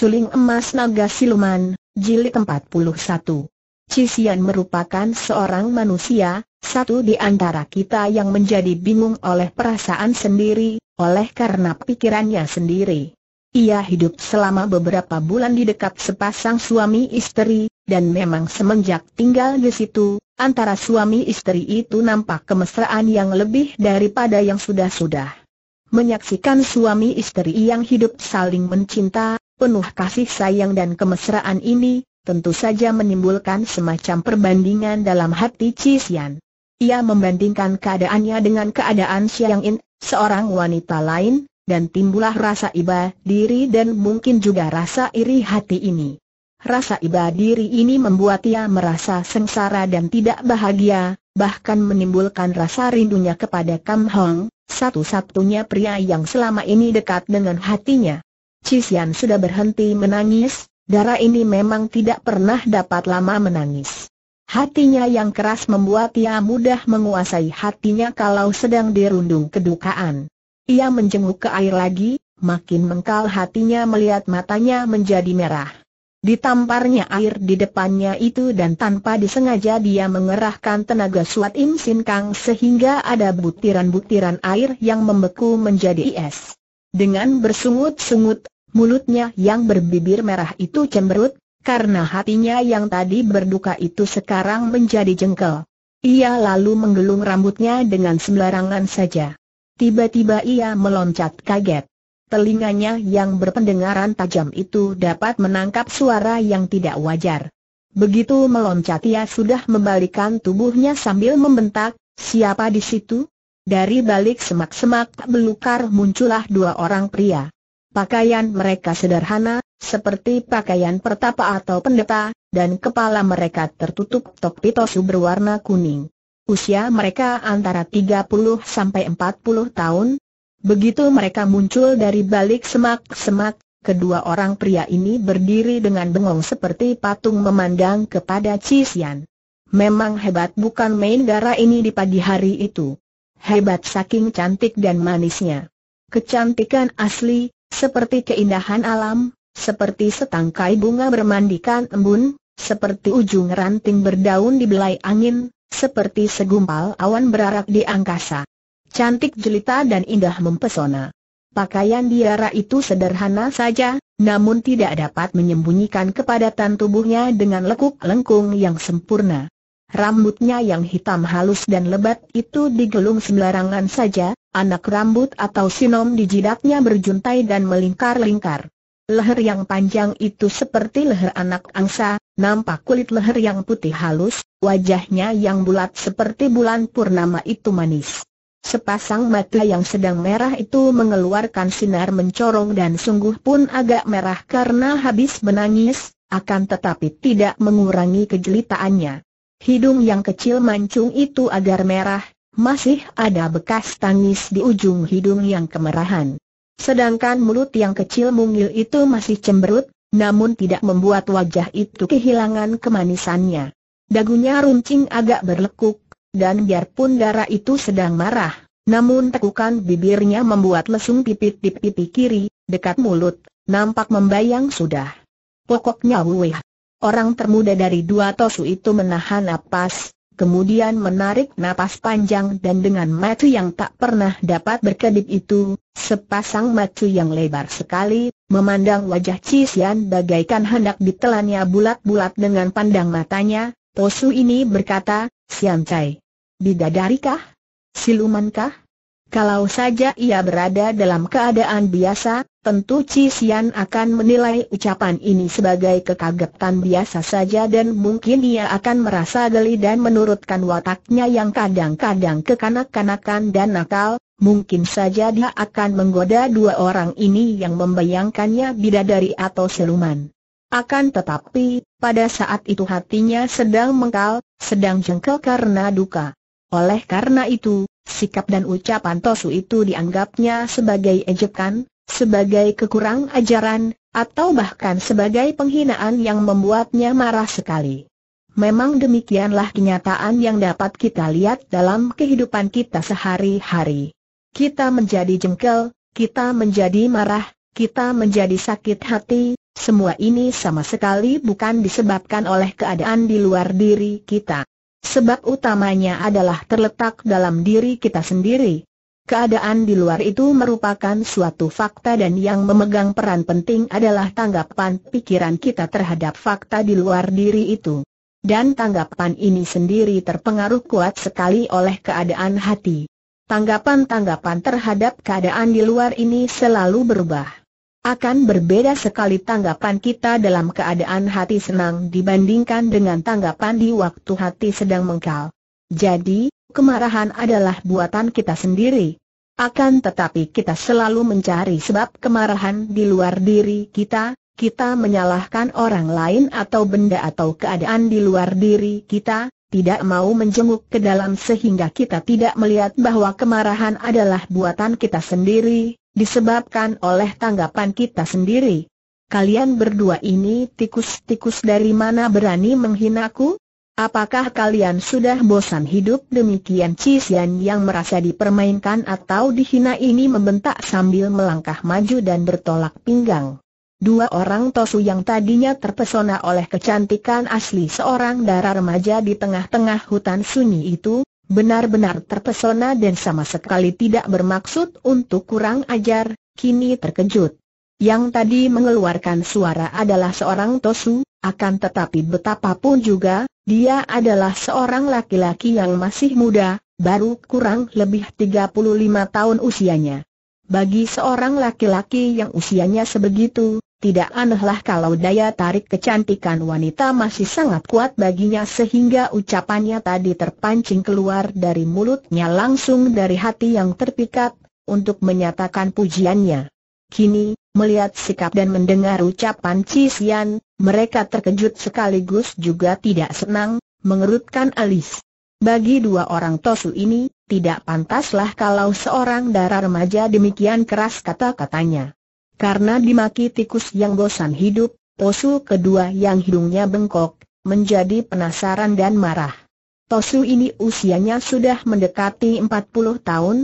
Suling Emas Naga Siluman, Jilid 41 Cisian merupakan seorang manusia, satu di antara kita yang menjadi bingung oleh perasaan sendiri, oleh karena pikirannya sendiri. Ia hidup selama beberapa bulan di dekat sepasang suami istri, dan memang semenjak tinggal di situ, antara suami istri itu nampak kemesraan yang lebih daripada yang sudah-sudah. Menyaksikan suami istri yang hidup saling mencinta, penuh kasih sayang dan kemesraan ini, tentu saja menimbulkan semacam perbandingan dalam hati Cisian. Ia membandingkan keadaannya dengan keadaan Xiang In, seorang wanita lain, dan timbullah rasa iba diri dan mungkin juga rasa iri hati ini. Rasa iba diri ini membuat ia merasa sengsara dan tidak bahagia, bahkan menimbulkan rasa rindunya kepada Kam Hong, satu-satunya pria yang selama ini dekat dengan hatinya. Cisian sudah berhenti menangis, darah ini memang tidak pernah dapat lama menangis. Hatinya yang keras membuat ia mudah menguasai hatinya kalau sedang dirundung kedukaan. Ia menjenguk ke air lagi, makin mengkal hatinya melihat matanya menjadi merah. Ditamparnya air di depannya itu dan tanpa disengaja dia mengerahkan tenaga suat Im Kang sehingga ada butiran-butiran air yang membeku menjadi es. Dengan bersungut-sungut, mulutnya yang berbibir merah itu cemberut, karena hatinya yang tadi berduka itu sekarang menjadi jengkel. Ia lalu menggelung rambutnya dengan sembarangan saja. Tiba-tiba ia meloncat kaget. Telinganya yang berpendengaran tajam itu dapat menangkap suara yang tidak wajar. Begitu meloncat ia sudah membalikan tubuhnya sambil membentak, siapa di situ? Dari balik semak-semak belukar muncullah dua orang pria. Pakaian mereka sederhana, seperti pakaian pertapa atau pendeta, dan kepala mereka tertutup topi tosu berwarna kuning. Usia mereka antara 30 sampai 40 tahun. Begitu mereka muncul dari balik semak-semak, kedua orang pria ini berdiri dengan bengong seperti patung memandang kepada Cisian. Memang hebat bukan main darah ini di pagi hari itu hebat saking cantik dan manisnya. Kecantikan asli, seperti keindahan alam, seperti setangkai bunga bermandikan embun, seperti ujung ranting berdaun di belai angin, seperti segumpal awan berarak di angkasa. Cantik jelita dan indah mempesona. Pakaian Diara itu sederhana saja, namun tidak dapat menyembunyikan kepadatan tubuhnya dengan lekuk lengkung yang sempurna. Rambutnya yang hitam halus dan lebat itu digelung sembarangan saja, anak rambut atau sinom di jidatnya berjuntai dan melingkar-lingkar. Leher yang panjang itu seperti leher anak angsa, nampak kulit leher yang putih halus, wajahnya yang bulat seperti bulan purnama itu manis. Sepasang mata yang sedang merah itu mengeluarkan sinar mencorong dan sungguh pun agak merah karena habis menangis, akan tetapi tidak mengurangi kejelitaannya. Hidung yang kecil mancung itu agar merah, masih ada bekas tangis di ujung hidung yang kemerahan. Sedangkan mulut yang kecil mungil itu masih cemberut, namun tidak membuat wajah itu kehilangan kemanisannya. Dagunya runcing agak berlekuk, dan biarpun darah itu sedang marah, namun tekukan bibirnya membuat lesung pipit di pipi kiri, dekat mulut, nampak membayang sudah. Pokoknya Wuih Orang termuda dari dua tosu itu menahan napas, kemudian menarik napas panjang dan dengan mata yang tak pernah dapat berkedip itu, sepasang mata yang lebar sekali, memandang wajah Cisian bagaikan hendak ditelannya bulat-bulat dengan pandang matanya, Tosu ini berkata, Sian Cai, bidadarikah? Silumankah? Kalau saja ia berada dalam keadaan biasa, Tentu Ci Sian akan menilai ucapan ini sebagai kekagetan biasa saja dan mungkin ia akan merasa geli dan menurutkan wataknya yang kadang-kadang kekanak-kanakan dan nakal, mungkin saja dia akan menggoda dua orang ini yang membayangkannya bidadari atau seluman. Akan tetapi, pada saat itu hatinya sedang mengkal, sedang jengkel karena duka. Oleh karena itu, sikap dan ucapan Tosu itu dianggapnya sebagai ejekan, sebagai kekurang ajaran, atau bahkan sebagai penghinaan yang membuatnya marah sekali. Memang demikianlah kenyataan yang dapat kita lihat dalam kehidupan kita sehari-hari. Kita menjadi jengkel, kita menjadi marah, kita menjadi sakit hati, semua ini sama sekali bukan disebabkan oleh keadaan di luar diri kita. Sebab utamanya adalah terletak dalam diri kita sendiri. Keadaan di luar itu merupakan suatu fakta dan yang memegang peran penting adalah tanggapan pikiran kita terhadap fakta di luar diri itu. Dan tanggapan ini sendiri terpengaruh kuat sekali oleh keadaan hati. Tanggapan-tanggapan terhadap keadaan di luar ini selalu berubah. Akan berbeda sekali tanggapan kita dalam keadaan hati senang dibandingkan dengan tanggapan di waktu hati sedang mengkal. Jadi, kemarahan adalah buatan kita sendiri. Akan tetapi kita selalu mencari sebab kemarahan di luar diri kita, kita menyalahkan orang lain atau benda atau keadaan di luar diri kita, tidak mau menjenguk ke dalam sehingga kita tidak melihat bahwa kemarahan adalah buatan kita sendiri, disebabkan oleh tanggapan kita sendiri. Kalian berdua ini tikus-tikus dari mana berani menghinaku? Apakah kalian sudah bosan hidup demikian Cisian yang merasa dipermainkan atau dihina ini membentak sambil melangkah maju dan bertolak pinggang. Dua orang Tosu yang tadinya terpesona oleh kecantikan asli seorang darah remaja di tengah-tengah hutan sunyi itu, benar-benar terpesona dan sama sekali tidak bermaksud untuk kurang ajar, kini terkejut. Yang tadi mengeluarkan suara adalah seorang Tosu, akan tetapi betapapun juga, dia adalah seorang laki-laki yang masih muda, baru kurang lebih 35 tahun usianya. Bagi seorang laki-laki yang usianya sebegitu, tidak anehlah kalau daya tarik kecantikan wanita masih sangat kuat baginya sehingga ucapannya tadi terpancing keluar dari mulutnya langsung dari hati yang terpikat, untuk menyatakan pujiannya. Kini, melihat sikap dan mendengar ucapan Cisian, mereka terkejut sekaligus juga tidak senang, mengerutkan alis. Bagi dua orang Tosu ini, tidak pantaslah kalau seorang darah remaja demikian keras kata-katanya. Karena dimaki tikus yang bosan hidup, Tosu kedua yang hidungnya bengkok, menjadi penasaran dan marah. Tosu ini usianya sudah mendekati 40 tahun.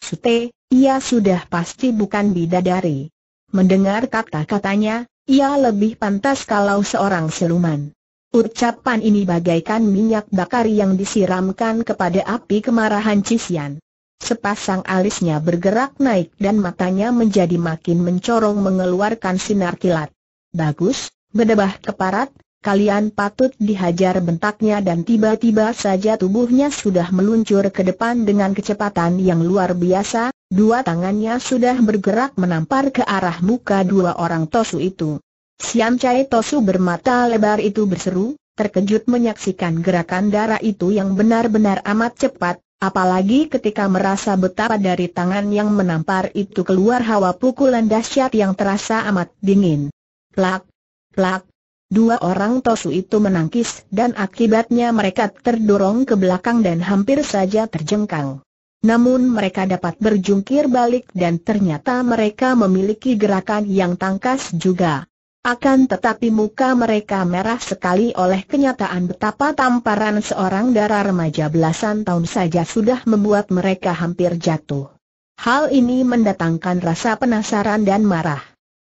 Sute, ia sudah pasti bukan bidadari. Mendengar kata-katanya, ia lebih pantas kalau seorang siluman. Ucapan ini bagaikan minyak bakar yang disiramkan kepada api kemarahan Cisian. Sepasang alisnya bergerak naik dan matanya menjadi makin mencorong mengeluarkan sinar kilat. Bagus, bedebah keparat, kalian patut dihajar bentaknya dan tiba-tiba saja tubuhnya sudah meluncur ke depan dengan kecepatan yang luar biasa, Dua tangannya sudah bergerak menampar ke arah muka dua orang Tosu itu. Sian Chai Tosu bermata lebar itu berseru, terkejut menyaksikan gerakan darah itu yang benar-benar amat cepat, apalagi ketika merasa betapa dari tangan yang menampar itu keluar hawa pukulan dahsyat yang terasa amat dingin. Plak, plak, Dua orang Tosu itu menangkis dan akibatnya mereka terdorong ke belakang dan hampir saja terjengkang. Namun mereka dapat berjungkir balik dan ternyata mereka memiliki gerakan yang tangkas juga. Akan tetapi muka mereka merah sekali oleh kenyataan betapa tamparan seorang darah remaja belasan tahun saja sudah membuat mereka hampir jatuh. Hal ini mendatangkan rasa penasaran dan marah.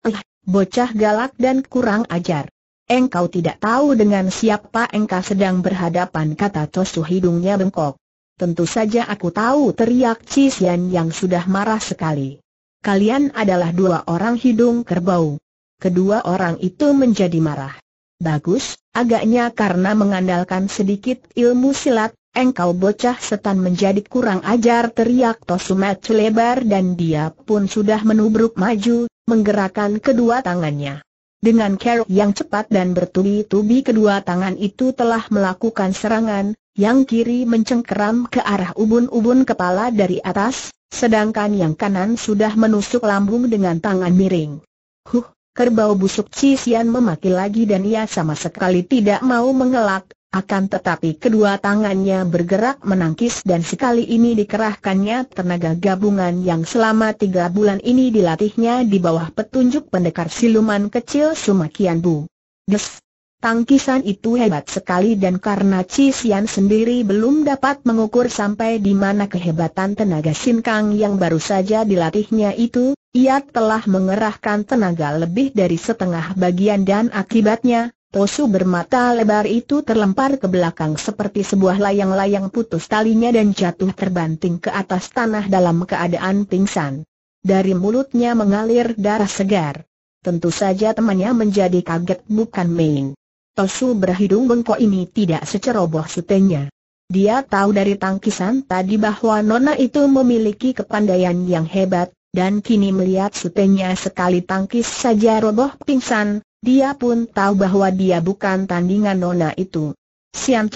Eh, bocah galak dan kurang ajar. Engkau tidak tahu dengan siapa engkau sedang berhadapan kata Tosu hidungnya bengkok. Tentu saja aku tahu teriak Cisian yang sudah marah sekali. Kalian adalah dua orang hidung kerbau. Kedua orang itu menjadi marah. Bagus, agaknya karena mengandalkan sedikit ilmu silat, engkau bocah setan menjadi kurang ajar teriak Tosumatsu lebar dan dia pun sudah menubruk maju, menggerakkan kedua tangannya. Dengan kerok yang cepat dan bertubi-tubi kedua tangan itu telah melakukan serangan, yang kiri mencengkeram ke arah ubun-ubun kepala dari atas, sedangkan yang kanan sudah menusuk lambung dengan tangan miring. Huh, kerbau busuk Cisian memaki lagi dan ia sama sekali tidak mau mengelak, akan tetapi kedua tangannya bergerak menangkis dan sekali ini dikerahkannya tenaga gabungan yang selama tiga bulan ini dilatihnya di bawah petunjuk pendekar siluman kecil Sumakian Bu. Des, Tangkisan itu hebat sekali dan karena Cisian sendiri belum dapat mengukur sampai di mana kehebatan tenaga sin Kang yang baru saja dilatihnya itu, ia telah mengerahkan tenaga lebih dari setengah bagian dan akibatnya, Tosu bermata lebar itu terlempar ke belakang seperti sebuah layang-layang putus talinya dan jatuh terbanting ke atas tanah dalam keadaan pingsan. Dari mulutnya mengalir darah segar. Tentu saja temannya menjadi kaget bukan main. Tosu berhidung bengkok ini tidak seceroboh sutenya. Dia tahu dari tangkisan tadi bahwa Nona itu memiliki kepandaian yang hebat, dan kini melihat sutenya sekali tangkis saja roboh pingsan, dia pun tahu bahwa dia bukan tandingan Nona itu. Sian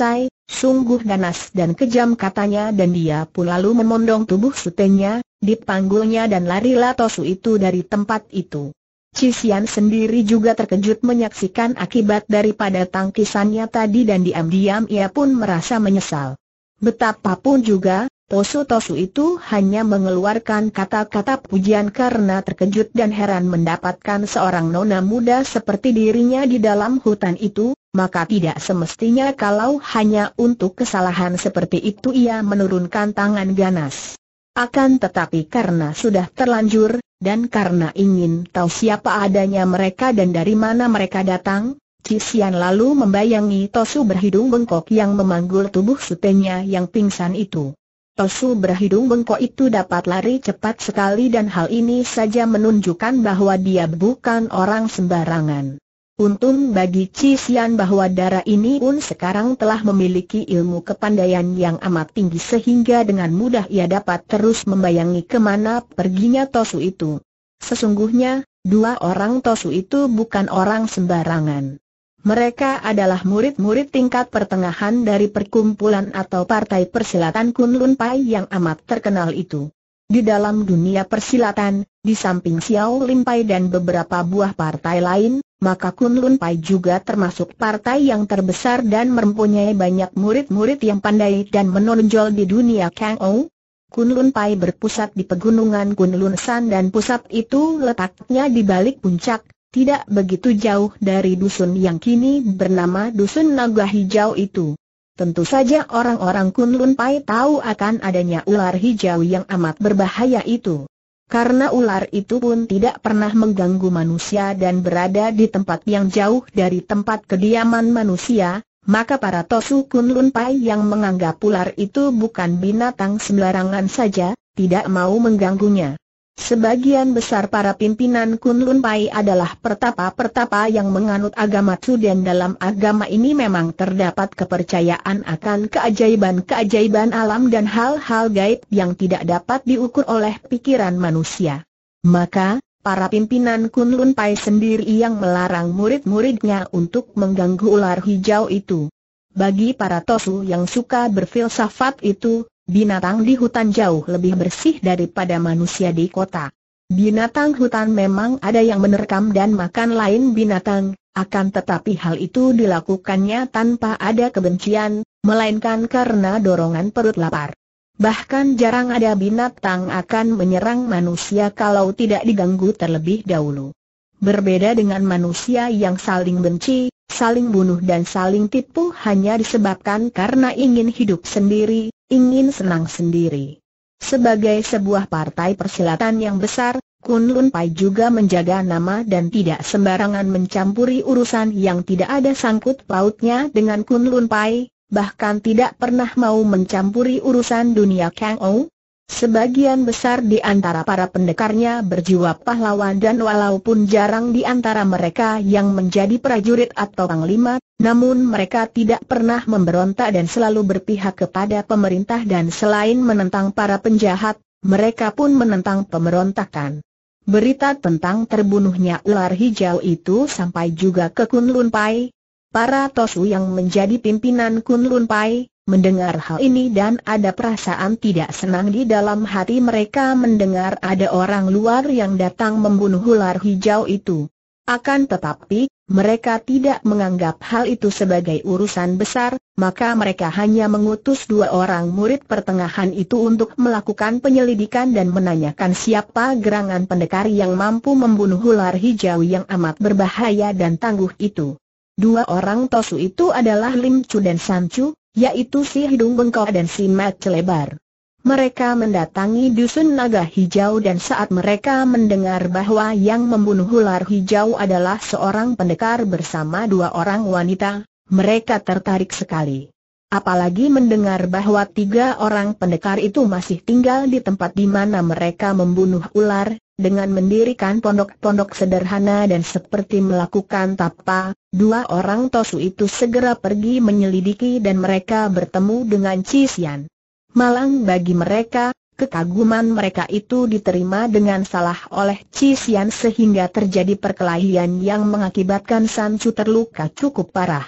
sungguh ganas dan kejam katanya dan dia pun lalu memondong tubuh sutenya, dipanggulnya dan larilah Tosu itu dari tempat itu. Cixian sendiri juga terkejut menyaksikan akibat daripada tangkisannya tadi dan diam-diam ia pun merasa menyesal. Betapapun juga, Tosu-Tosu itu hanya mengeluarkan kata-kata pujian karena terkejut dan heran mendapatkan seorang nona muda seperti dirinya di dalam hutan itu, maka tidak semestinya kalau hanya untuk kesalahan seperti itu ia menurunkan tangan ganas. Akan tetapi karena sudah terlanjur, dan karena ingin tahu siapa adanya mereka dan dari mana mereka datang, Cisian lalu membayangi Tosu berhidung bengkok yang memanggul tubuh sutenya yang pingsan itu. Tosu berhidung bengkok itu dapat lari cepat sekali dan hal ini saja menunjukkan bahwa dia bukan orang sembarangan. Untung bagi Cisian bahwa darah ini pun sekarang telah memiliki ilmu kepandaian yang amat tinggi sehingga dengan mudah ia dapat terus membayangi kemana perginya Tosu itu. Sesungguhnya, dua orang Tosu itu bukan orang sembarangan. Mereka adalah murid-murid tingkat pertengahan dari perkumpulan atau partai persilatan Kunlun Pai yang amat terkenal itu. Di dalam dunia persilatan, di samping Xiao Pai dan beberapa buah partai lain, maka Kunlun Pai juga termasuk partai yang terbesar dan mempunyai banyak murid-murid yang pandai dan menonjol di dunia Kang Ou. Kunlun Pai berpusat di pegunungan Kunlun San dan pusat itu letaknya di balik puncak, tidak begitu jauh dari dusun yang kini bernama Dusun Naga Hijau itu. Tentu saja orang-orang Kunlun Pai tahu akan adanya ular hijau yang amat berbahaya itu. Karena ular itu pun tidak pernah mengganggu manusia dan berada di tempat yang jauh dari tempat kediaman manusia, maka para Tosu Kun Pai yang menganggap ular itu bukan binatang sembarangan saja, tidak mau mengganggunya. Sebagian besar para pimpinan Kunlun Pai adalah pertapa-pertapa yang menganut agama Tzu dan dalam agama ini memang terdapat kepercayaan akan keajaiban-keajaiban alam dan hal-hal gaib yang tidak dapat diukur oleh pikiran manusia. Maka, para pimpinan Kunlun Pai sendiri yang melarang murid-muridnya untuk mengganggu ular hijau itu. Bagi para tosu yang suka berfilsafat itu, Binatang di hutan jauh lebih bersih daripada manusia di kota. Binatang hutan memang ada yang menerkam dan makan lain binatang, akan tetapi hal itu dilakukannya tanpa ada kebencian, melainkan karena dorongan perut lapar. Bahkan jarang ada binatang akan menyerang manusia kalau tidak diganggu terlebih dahulu. Berbeda dengan manusia yang saling benci, saling bunuh dan saling tipu hanya disebabkan karena ingin hidup sendiri, ingin senang sendiri. Sebagai sebuah partai persilatan yang besar, Kunlun Pai juga menjaga nama dan tidak sembarangan mencampuri urusan yang tidak ada sangkut pautnya dengan Kunlun Pai, bahkan tidak pernah mau mencampuri urusan dunia Kang Ou, Sebagian besar di antara para pendekarnya berjiwa pahlawan dan walaupun jarang di antara mereka yang menjadi prajurit atau panglima, namun mereka tidak pernah memberontak dan selalu berpihak kepada pemerintah dan selain menentang para penjahat, mereka pun menentang pemberontakan. Berita tentang terbunuhnya ular hijau itu sampai juga ke Kunlun Pai. Para Tosu yang menjadi pimpinan Kunlun Pai, Mendengar hal ini dan ada perasaan tidak senang di dalam hati mereka mendengar ada orang luar yang datang membunuh ular hijau itu. Akan tetapi, mereka tidak menganggap hal itu sebagai urusan besar, maka mereka hanya mengutus dua orang murid pertengahan itu untuk melakukan penyelidikan dan menanyakan siapa gerangan pendekar yang mampu membunuh ular hijau yang amat berbahaya dan tangguh itu. Dua orang Tosu itu adalah Lim Chu dan San Chu, yaitu si hidung bengkok dan si mat lebar. Mereka mendatangi dusun naga hijau dan saat mereka mendengar bahwa yang membunuh ular hijau adalah seorang pendekar bersama dua orang wanita, mereka tertarik sekali. Apalagi mendengar bahwa tiga orang pendekar itu masih tinggal di tempat di mana mereka membunuh ular, dengan mendirikan pondok-pondok sederhana dan seperti melakukan tapa, dua orang Tosu itu segera pergi menyelidiki dan mereka bertemu dengan Cisian. Malang bagi mereka, kekaguman mereka itu diterima dengan salah oleh Cisian sehingga terjadi perkelahian yang mengakibatkan Sancu terluka cukup parah.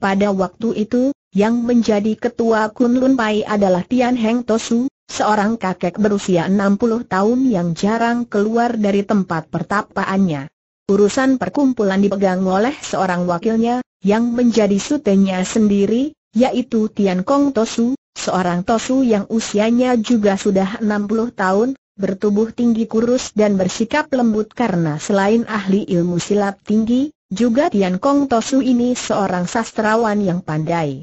Pada waktu itu, yang menjadi ketua Kunlun Pai adalah Tian Heng Tosu, seorang kakek berusia 60 tahun yang jarang keluar dari tempat pertapaannya. Urusan perkumpulan dipegang oleh seorang wakilnya, yang menjadi sutenya sendiri, yaitu Tian Kong Tosu, seorang Tosu yang usianya juga sudah 60 tahun, bertubuh tinggi kurus dan bersikap lembut karena selain ahli ilmu silat tinggi, juga Tian Kong Tosu ini seorang sastrawan yang pandai.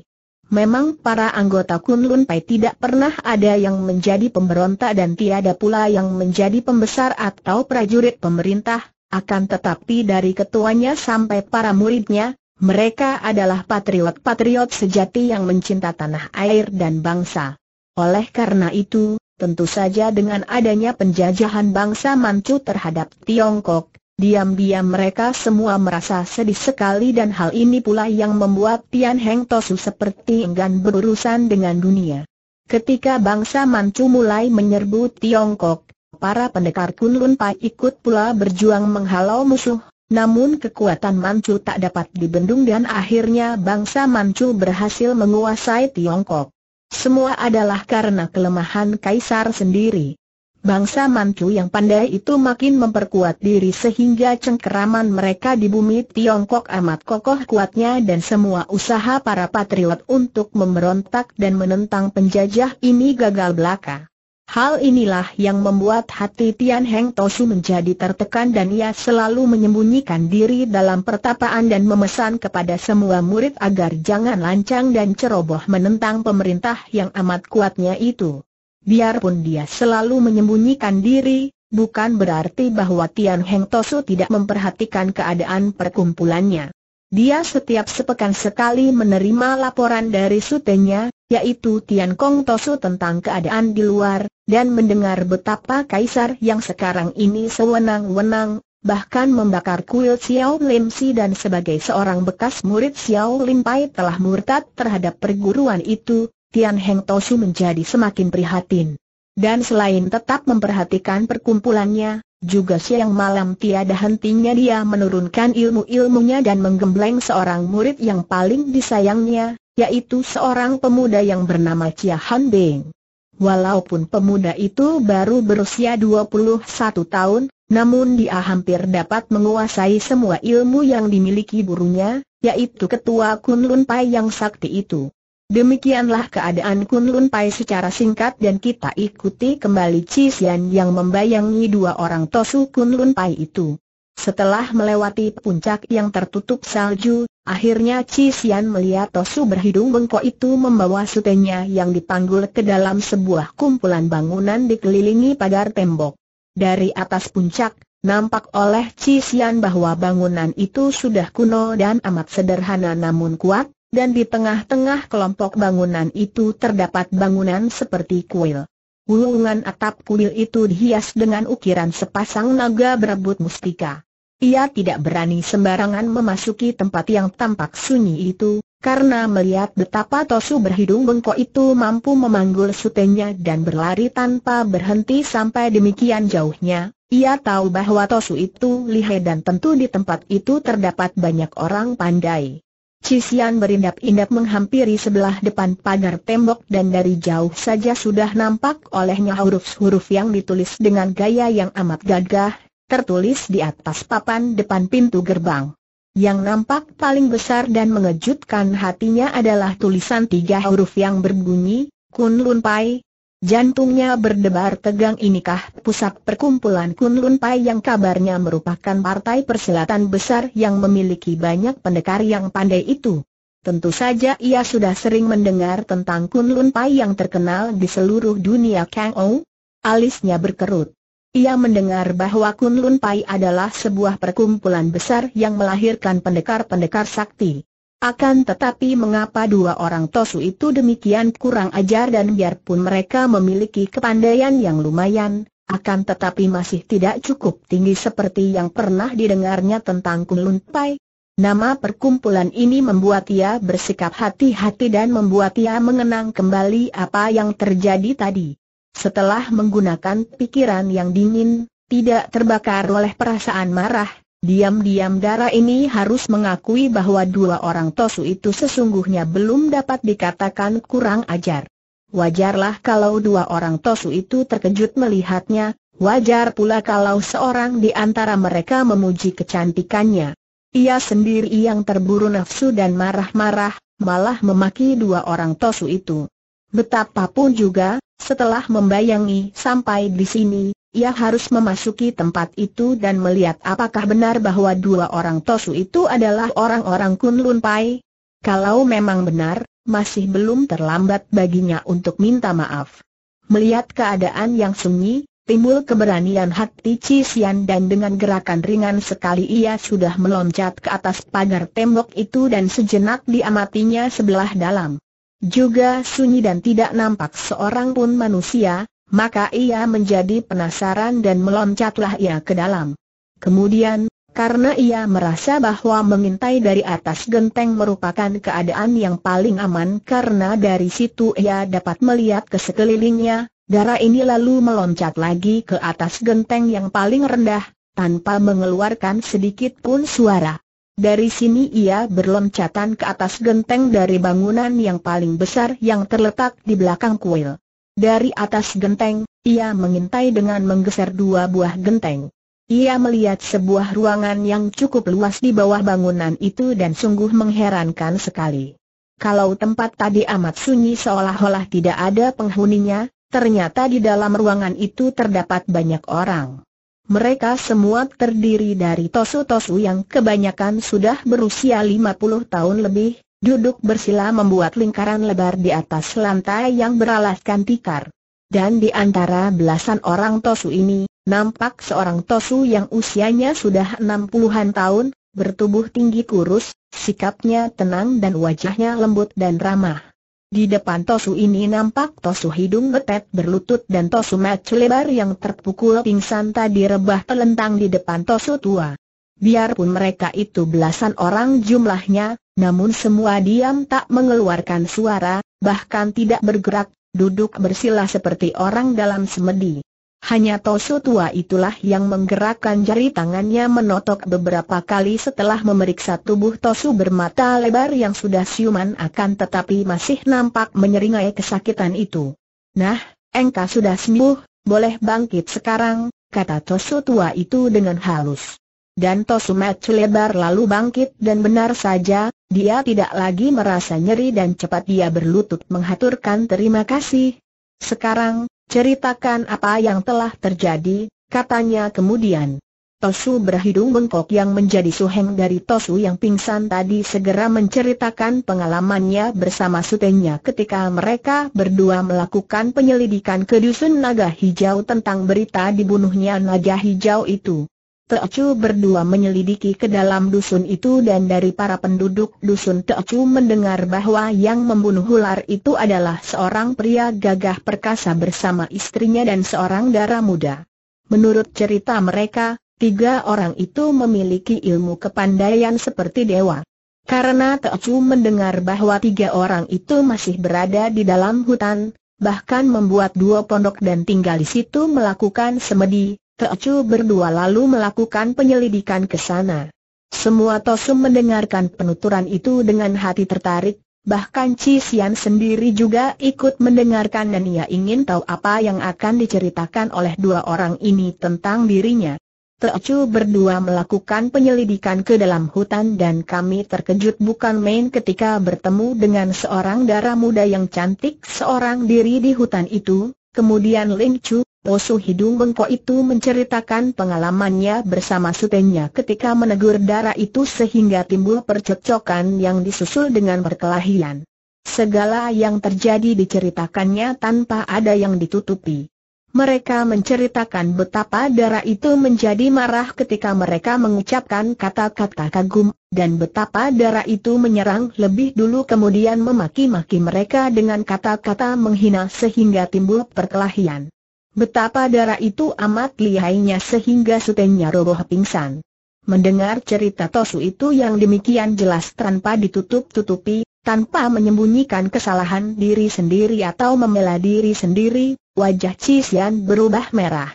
Memang para anggota Kunlun Pai tidak pernah ada yang menjadi pemberontak dan tiada pula yang menjadi pembesar atau prajurit pemerintah, akan tetapi dari ketuanya sampai para muridnya, mereka adalah patriot-patriot sejati yang mencinta tanah air dan bangsa. Oleh karena itu, tentu saja dengan adanya penjajahan bangsa Manchu terhadap Tiongkok, Diam-diam mereka semua merasa sedih sekali dan hal ini pula yang membuat Tian Heng Tosu seperti enggan berurusan dengan dunia. Ketika bangsa Manchu mulai menyerbu Tiongkok, para pendekar Kunlun Pai ikut pula berjuang menghalau musuh, namun kekuatan Manchu tak dapat dibendung dan akhirnya bangsa Manchu berhasil menguasai Tiongkok. Semua adalah karena kelemahan Kaisar sendiri. Bangsa Manchu yang pandai itu makin memperkuat diri sehingga cengkeraman mereka di bumi Tiongkok amat kokoh kuatnya dan semua usaha para patriot untuk memberontak dan menentang penjajah ini gagal belaka. Hal inilah yang membuat hati Tian Heng Tosu menjadi tertekan dan ia selalu menyembunyikan diri dalam pertapaan dan memesan kepada semua murid agar jangan lancang dan ceroboh menentang pemerintah yang amat kuatnya itu. Biarpun dia selalu menyembunyikan diri, bukan berarti bahwa Tian Heng Tosu tidak memperhatikan keadaan perkumpulannya. Dia setiap sepekan sekali menerima laporan dari sutenya, yaitu Tian Kong Tosu tentang keadaan di luar, dan mendengar betapa kaisar yang sekarang ini sewenang-wenang, bahkan membakar kuil Xiao Lim Si dan sebagai seorang bekas murid Xiao Lim Pai telah murtad terhadap perguruan itu, Tian Heng Tosu menjadi semakin prihatin. Dan selain tetap memperhatikan perkumpulannya, juga siang malam tiada hentinya dia menurunkan ilmu-ilmunya dan menggembleng seorang murid yang paling disayangnya, yaitu seorang pemuda yang bernama Chia Han Beng. Walaupun pemuda itu baru berusia 21 tahun, namun dia hampir dapat menguasai semua ilmu yang dimiliki burunya, yaitu ketua Kunlun Pai yang sakti itu. Demikianlah keadaan Kunlun Pai secara singkat dan kita ikuti kembali Cisian yang membayangi dua orang Tosu Kunlun Pai itu. Setelah melewati puncak yang tertutup salju, akhirnya Cisian melihat Tosu berhidung bengkok itu membawa sutenya yang dipanggul ke dalam sebuah kumpulan bangunan dikelilingi pagar tembok. Dari atas puncak, nampak oleh Cisian bahwa bangunan itu sudah kuno dan amat sederhana namun kuat, dan di tengah-tengah kelompok bangunan itu terdapat bangunan seperti kuil. Wulungan atap kuil itu dihias dengan ukiran sepasang naga berebut mustika. Ia tidak berani sembarangan memasuki tempat yang tampak sunyi itu, karena melihat betapa Tosu berhidung bengkok itu mampu memanggul sutenya dan berlari tanpa berhenti sampai demikian jauhnya, ia tahu bahwa Tosu itu lihai dan tentu di tempat itu terdapat banyak orang pandai. Cisian berindap-indap menghampiri sebelah depan pagar tembok dan dari jauh saja sudah nampak olehnya huruf-huruf yang ditulis dengan gaya yang amat gagah, tertulis di atas papan depan pintu gerbang. Yang nampak paling besar dan mengejutkan hatinya adalah tulisan tiga huruf yang berbunyi, Kun Lun Pai, Jantungnya berdebar tegang inikah pusat perkumpulan Kunlun Pai yang kabarnya merupakan partai persilatan besar yang memiliki banyak pendekar yang pandai itu. Tentu saja ia sudah sering mendengar tentang Kunlun Pai yang terkenal di seluruh dunia Kang Ou. Alisnya berkerut. Ia mendengar bahwa Kunlun Pai adalah sebuah perkumpulan besar yang melahirkan pendekar-pendekar sakti. Akan tetapi mengapa dua orang Tosu itu demikian kurang ajar dan biarpun mereka memiliki kepandaian yang lumayan, akan tetapi masih tidak cukup tinggi seperti yang pernah didengarnya tentang Kunlun Pai. Nama perkumpulan ini membuat ia bersikap hati-hati dan membuat ia mengenang kembali apa yang terjadi tadi. Setelah menggunakan pikiran yang dingin, tidak terbakar oleh perasaan marah, Diam-diam darah ini harus mengakui bahwa dua orang Tosu itu sesungguhnya belum dapat dikatakan kurang ajar. Wajarlah kalau dua orang Tosu itu terkejut melihatnya, wajar pula kalau seorang di antara mereka memuji kecantikannya. Ia sendiri yang terburu nafsu dan marah-marah, malah memaki dua orang Tosu itu. Betapapun juga, setelah membayangi sampai di sini, ia harus memasuki tempat itu dan melihat apakah benar bahwa dua orang Tosu itu adalah orang-orang Kunlun Pai. Kalau memang benar, masih belum terlambat baginya untuk minta maaf. Melihat keadaan yang sunyi, timbul keberanian hati Cisian dan dengan gerakan ringan sekali ia sudah meloncat ke atas pagar tembok itu dan sejenak diamatinya sebelah dalam. Juga sunyi dan tidak nampak seorang pun manusia, maka ia menjadi penasaran dan meloncatlah ia ke dalam. Kemudian, karena ia merasa bahwa mengintai dari atas genteng merupakan keadaan yang paling aman karena dari situ ia dapat melihat ke sekelilingnya, darah ini lalu meloncat lagi ke atas genteng yang paling rendah, tanpa mengeluarkan sedikit pun suara. Dari sini ia berloncatan ke atas genteng dari bangunan yang paling besar yang terletak di belakang kuil. Dari atas genteng, ia mengintai dengan menggeser dua buah genteng. Ia melihat sebuah ruangan yang cukup luas di bawah bangunan itu dan sungguh mengherankan sekali. Kalau tempat tadi amat sunyi seolah-olah tidak ada penghuninya, ternyata di dalam ruangan itu terdapat banyak orang. Mereka semua terdiri dari tosu-tosu yang kebanyakan sudah berusia 50 tahun lebih, Duduk bersila membuat lingkaran lebar di atas lantai yang beralaskan tikar. Dan di antara belasan orang tosu ini, nampak seorang tosu yang usianya sudah enam puluhan tahun, bertubuh tinggi kurus, sikapnya tenang dan wajahnya lembut dan ramah. Di depan tosu ini nampak tosu hidung ngetet berlutut dan tosu mat lebar yang terpukul pingsan tadi rebah telentang di depan tosu tua. Biarpun mereka itu belasan orang jumlahnya, namun semua diam tak mengeluarkan suara, bahkan tidak bergerak, duduk bersila seperti orang dalam semedi. Hanya Tosu tua itulah yang menggerakkan jari tangannya menotok beberapa kali setelah memeriksa tubuh Tosu bermata lebar yang sudah siuman akan tetapi masih nampak menyeringai kesakitan itu. Nah, engkau sudah sembuh, boleh bangkit sekarang, kata Tosu tua itu dengan halus. Dan Tosumat lebar lalu bangkit dan benar saja, dia tidak lagi merasa nyeri dan cepat dia berlutut menghaturkan terima kasih. Sekarang, ceritakan apa yang telah terjadi, katanya kemudian. Tosu berhidung bengkok yang menjadi suheng dari Tosu yang pingsan tadi segera menceritakan pengalamannya bersama sutenya ketika mereka berdua melakukan penyelidikan ke dusun naga hijau tentang berita dibunuhnya naga hijau itu. Teocu berdua menyelidiki ke dalam dusun itu dan dari para penduduk dusun Teocu mendengar bahwa yang membunuh ular itu adalah seorang pria gagah perkasa bersama istrinya dan seorang darah muda. Menurut cerita mereka, tiga orang itu memiliki ilmu kepandaian seperti dewa. Karena Teocu mendengar bahwa tiga orang itu masih berada di dalam hutan, bahkan membuat dua pondok dan tinggal di situ melakukan semedi, Teocu berdua lalu melakukan penyelidikan ke sana. Semua Tosum mendengarkan penuturan itu dengan hati tertarik, bahkan Chi Sian sendiri juga ikut mendengarkan dan ia ingin tahu apa yang akan diceritakan oleh dua orang ini tentang dirinya. Teocu berdua melakukan penyelidikan ke dalam hutan dan kami terkejut bukan main ketika bertemu dengan seorang darah muda yang cantik seorang diri di hutan itu, kemudian Ling Chu, Posu hidung bengkok itu menceritakan pengalamannya bersama sutenya ketika menegur darah itu sehingga timbul percekcokan yang disusul dengan perkelahian. Segala yang terjadi diceritakannya tanpa ada yang ditutupi. Mereka menceritakan betapa darah itu menjadi marah ketika mereka mengucapkan kata-kata kagum, dan betapa darah itu menyerang lebih dulu kemudian memaki-maki mereka dengan kata-kata menghina sehingga timbul perkelahian. Betapa darah itu amat lihainya sehingga sutenya roboh pingsan. Mendengar cerita Tosu itu yang demikian jelas tanpa ditutup-tutupi, tanpa menyembunyikan kesalahan diri sendiri atau membela diri sendiri, wajah Cisian berubah merah.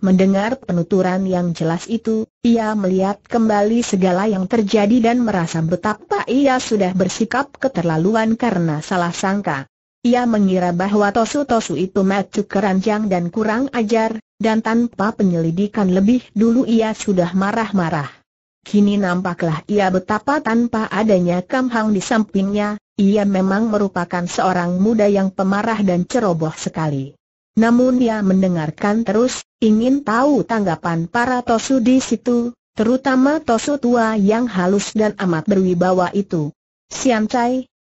Mendengar penuturan yang jelas itu, ia melihat kembali segala yang terjadi dan merasa betapa ia sudah bersikap keterlaluan karena salah sangka. Ia mengira bahwa Tosu-Tosu itu macu keranjang dan kurang ajar, dan tanpa penyelidikan lebih dulu ia sudah marah-marah. Kini nampaklah ia betapa tanpa adanya Kam di sampingnya, ia memang merupakan seorang muda yang pemarah dan ceroboh sekali. Namun ia mendengarkan terus, ingin tahu tanggapan para Tosu di situ, terutama Tosu tua yang halus dan amat berwibawa itu. Sian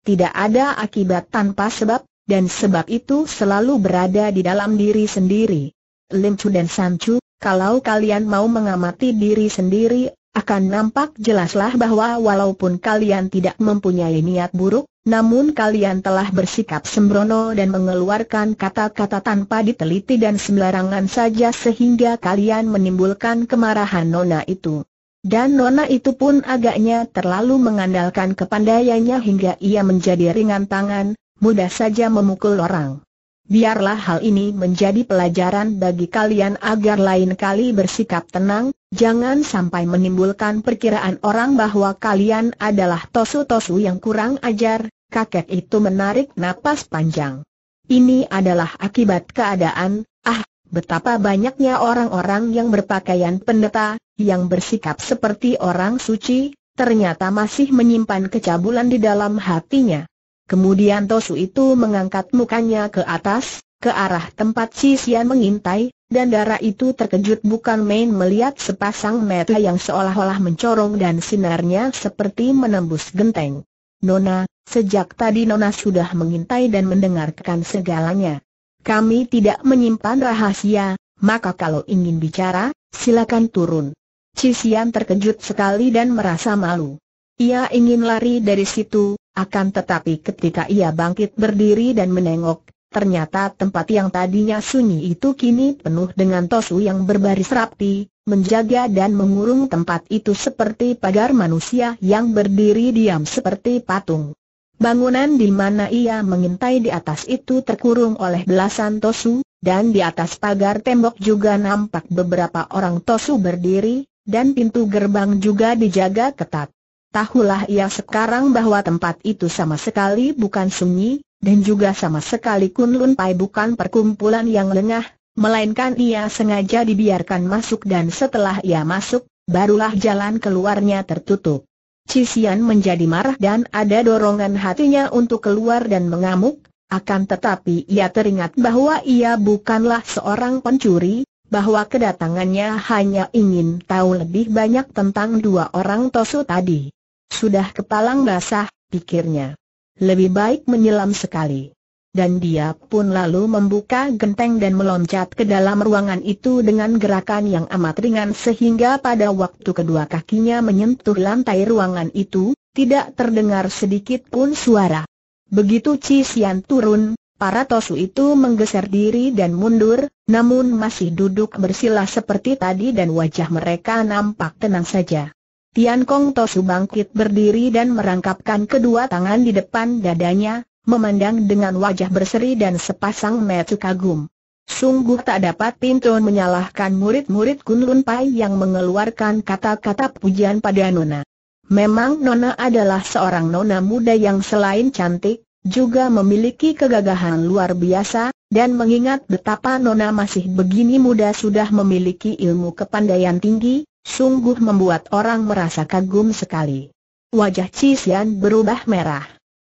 tidak ada akibat tanpa sebab, dan sebab itu selalu berada di dalam diri sendiri. Lim Chu dan San Chu, kalau kalian mau mengamati diri sendiri, akan nampak jelaslah bahwa walaupun kalian tidak mempunyai niat buruk, namun kalian telah bersikap sembrono dan mengeluarkan kata-kata tanpa diteliti dan sembarangan saja sehingga kalian menimbulkan kemarahan Nona itu. Dan Nona itu pun agaknya terlalu mengandalkan kepandaiannya hingga ia menjadi ringan tangan, mudah saja memukul orang. Biarlah hal ini menjadi pelajaran bagi kalian agar lain kali bersikap tenang, jangan sampai menimbulkan perkiraan orang bahwa kalian adalah tosu-tosu yang kurang ajar, kakek itu menarik napas panjang. Ini adalah akibat keadaan, ah, betapa banyaknya orang-orang yang berpakaian pendeta, yang bersikap seperti orang suci, ternyata masih menyimpan kecabulan di dalam hatinya. Kemudian Tosu itu mengangkat mukanya ke atas, ke arah tempat si Sian mengintai, dan darah itu terkejut bukan main melihat sepasang mata yang seolah-olah mencorong dan sinarnya seperti menembus genteng. Nona, sejak tadi Nona sudah mengintai dan mendengarkan segalanya. Kami tidak menyimpan rahasia, maka kalau ingin bicara, silakan turun. Cisian terkejut sekali dan merasa malu. Ia ingin lari dari situ, akan tetapi ketika ia bangkit berdiri dan menengok, ternyata tempat yang tadinya sunyi itu kini penuh dengan tosu yang berbaris rapi, menjaga dan mengurung tempat itu seperti pagar manusia yang berdiri diam seperti patung. Bangunan di mana ia mengintai di atas itu terkurung oleh belasan tosu, dan di atas pagar tembok juga nampak beberapa orang tosu berdiri, dan pintu gerbang juga dijaga ketat. Tahulah ia sekarang bahwa tempat itu sama sekali bukan sunyi, dan juga sama sekali Kunlun Pai bukan perkumpulan yang lengah, melainkan ia sengaja dibiarkan masuk dan setelah ia masuk, barulah jalan keluarnya tertutup. Cisian menjadi marah dan ada dorongan hatinya untuk keluar dan mengamuk, akan tetapi ia teringat bahwa ia bukanlah seorang pencuri, bahwa kedatangannya hanya ingin tahu lebih banyak tentang dua orang Tosu tadi. Sudah kepalang basah, pikirnya. Lebih baik menyelam sekali. Dan dia pun lalu membuka genteng dan meloncat ke dalam ruangan itu dengan gerakan yang amat ringan sehingga pada waktu kedua kakinya menyentuh lantai ruangan itu, tidak terdengar sedikit pun suara. Begitu Cisian Sian turun, para tosu itu menggeser diri dan mundur, namun masih duduk bersila seperti tadi dan wajah mereka nampak tenang saja. Tian Kong Tosu bangkit berdiri dan merangkapkan kedua tangan di depan dadanya, memandang dengan wajah berseri dan sepasang mata kagum. Sungguh tak dapat pintu menyalahkan murid-murid Kunlun Pai yang mengeluarkan kata-kata pujian pada Nona. Memang Nona adalah seorang Nona muda yang selain cantik, juga memiliki kegagahan luar biasa, dan mengingat betapa Nona masih begini muda sudah memiliki ilmu kepandaian tinggi, sungguh membuat orang merasa kagum sekali. Wajah Cisian berubah merah.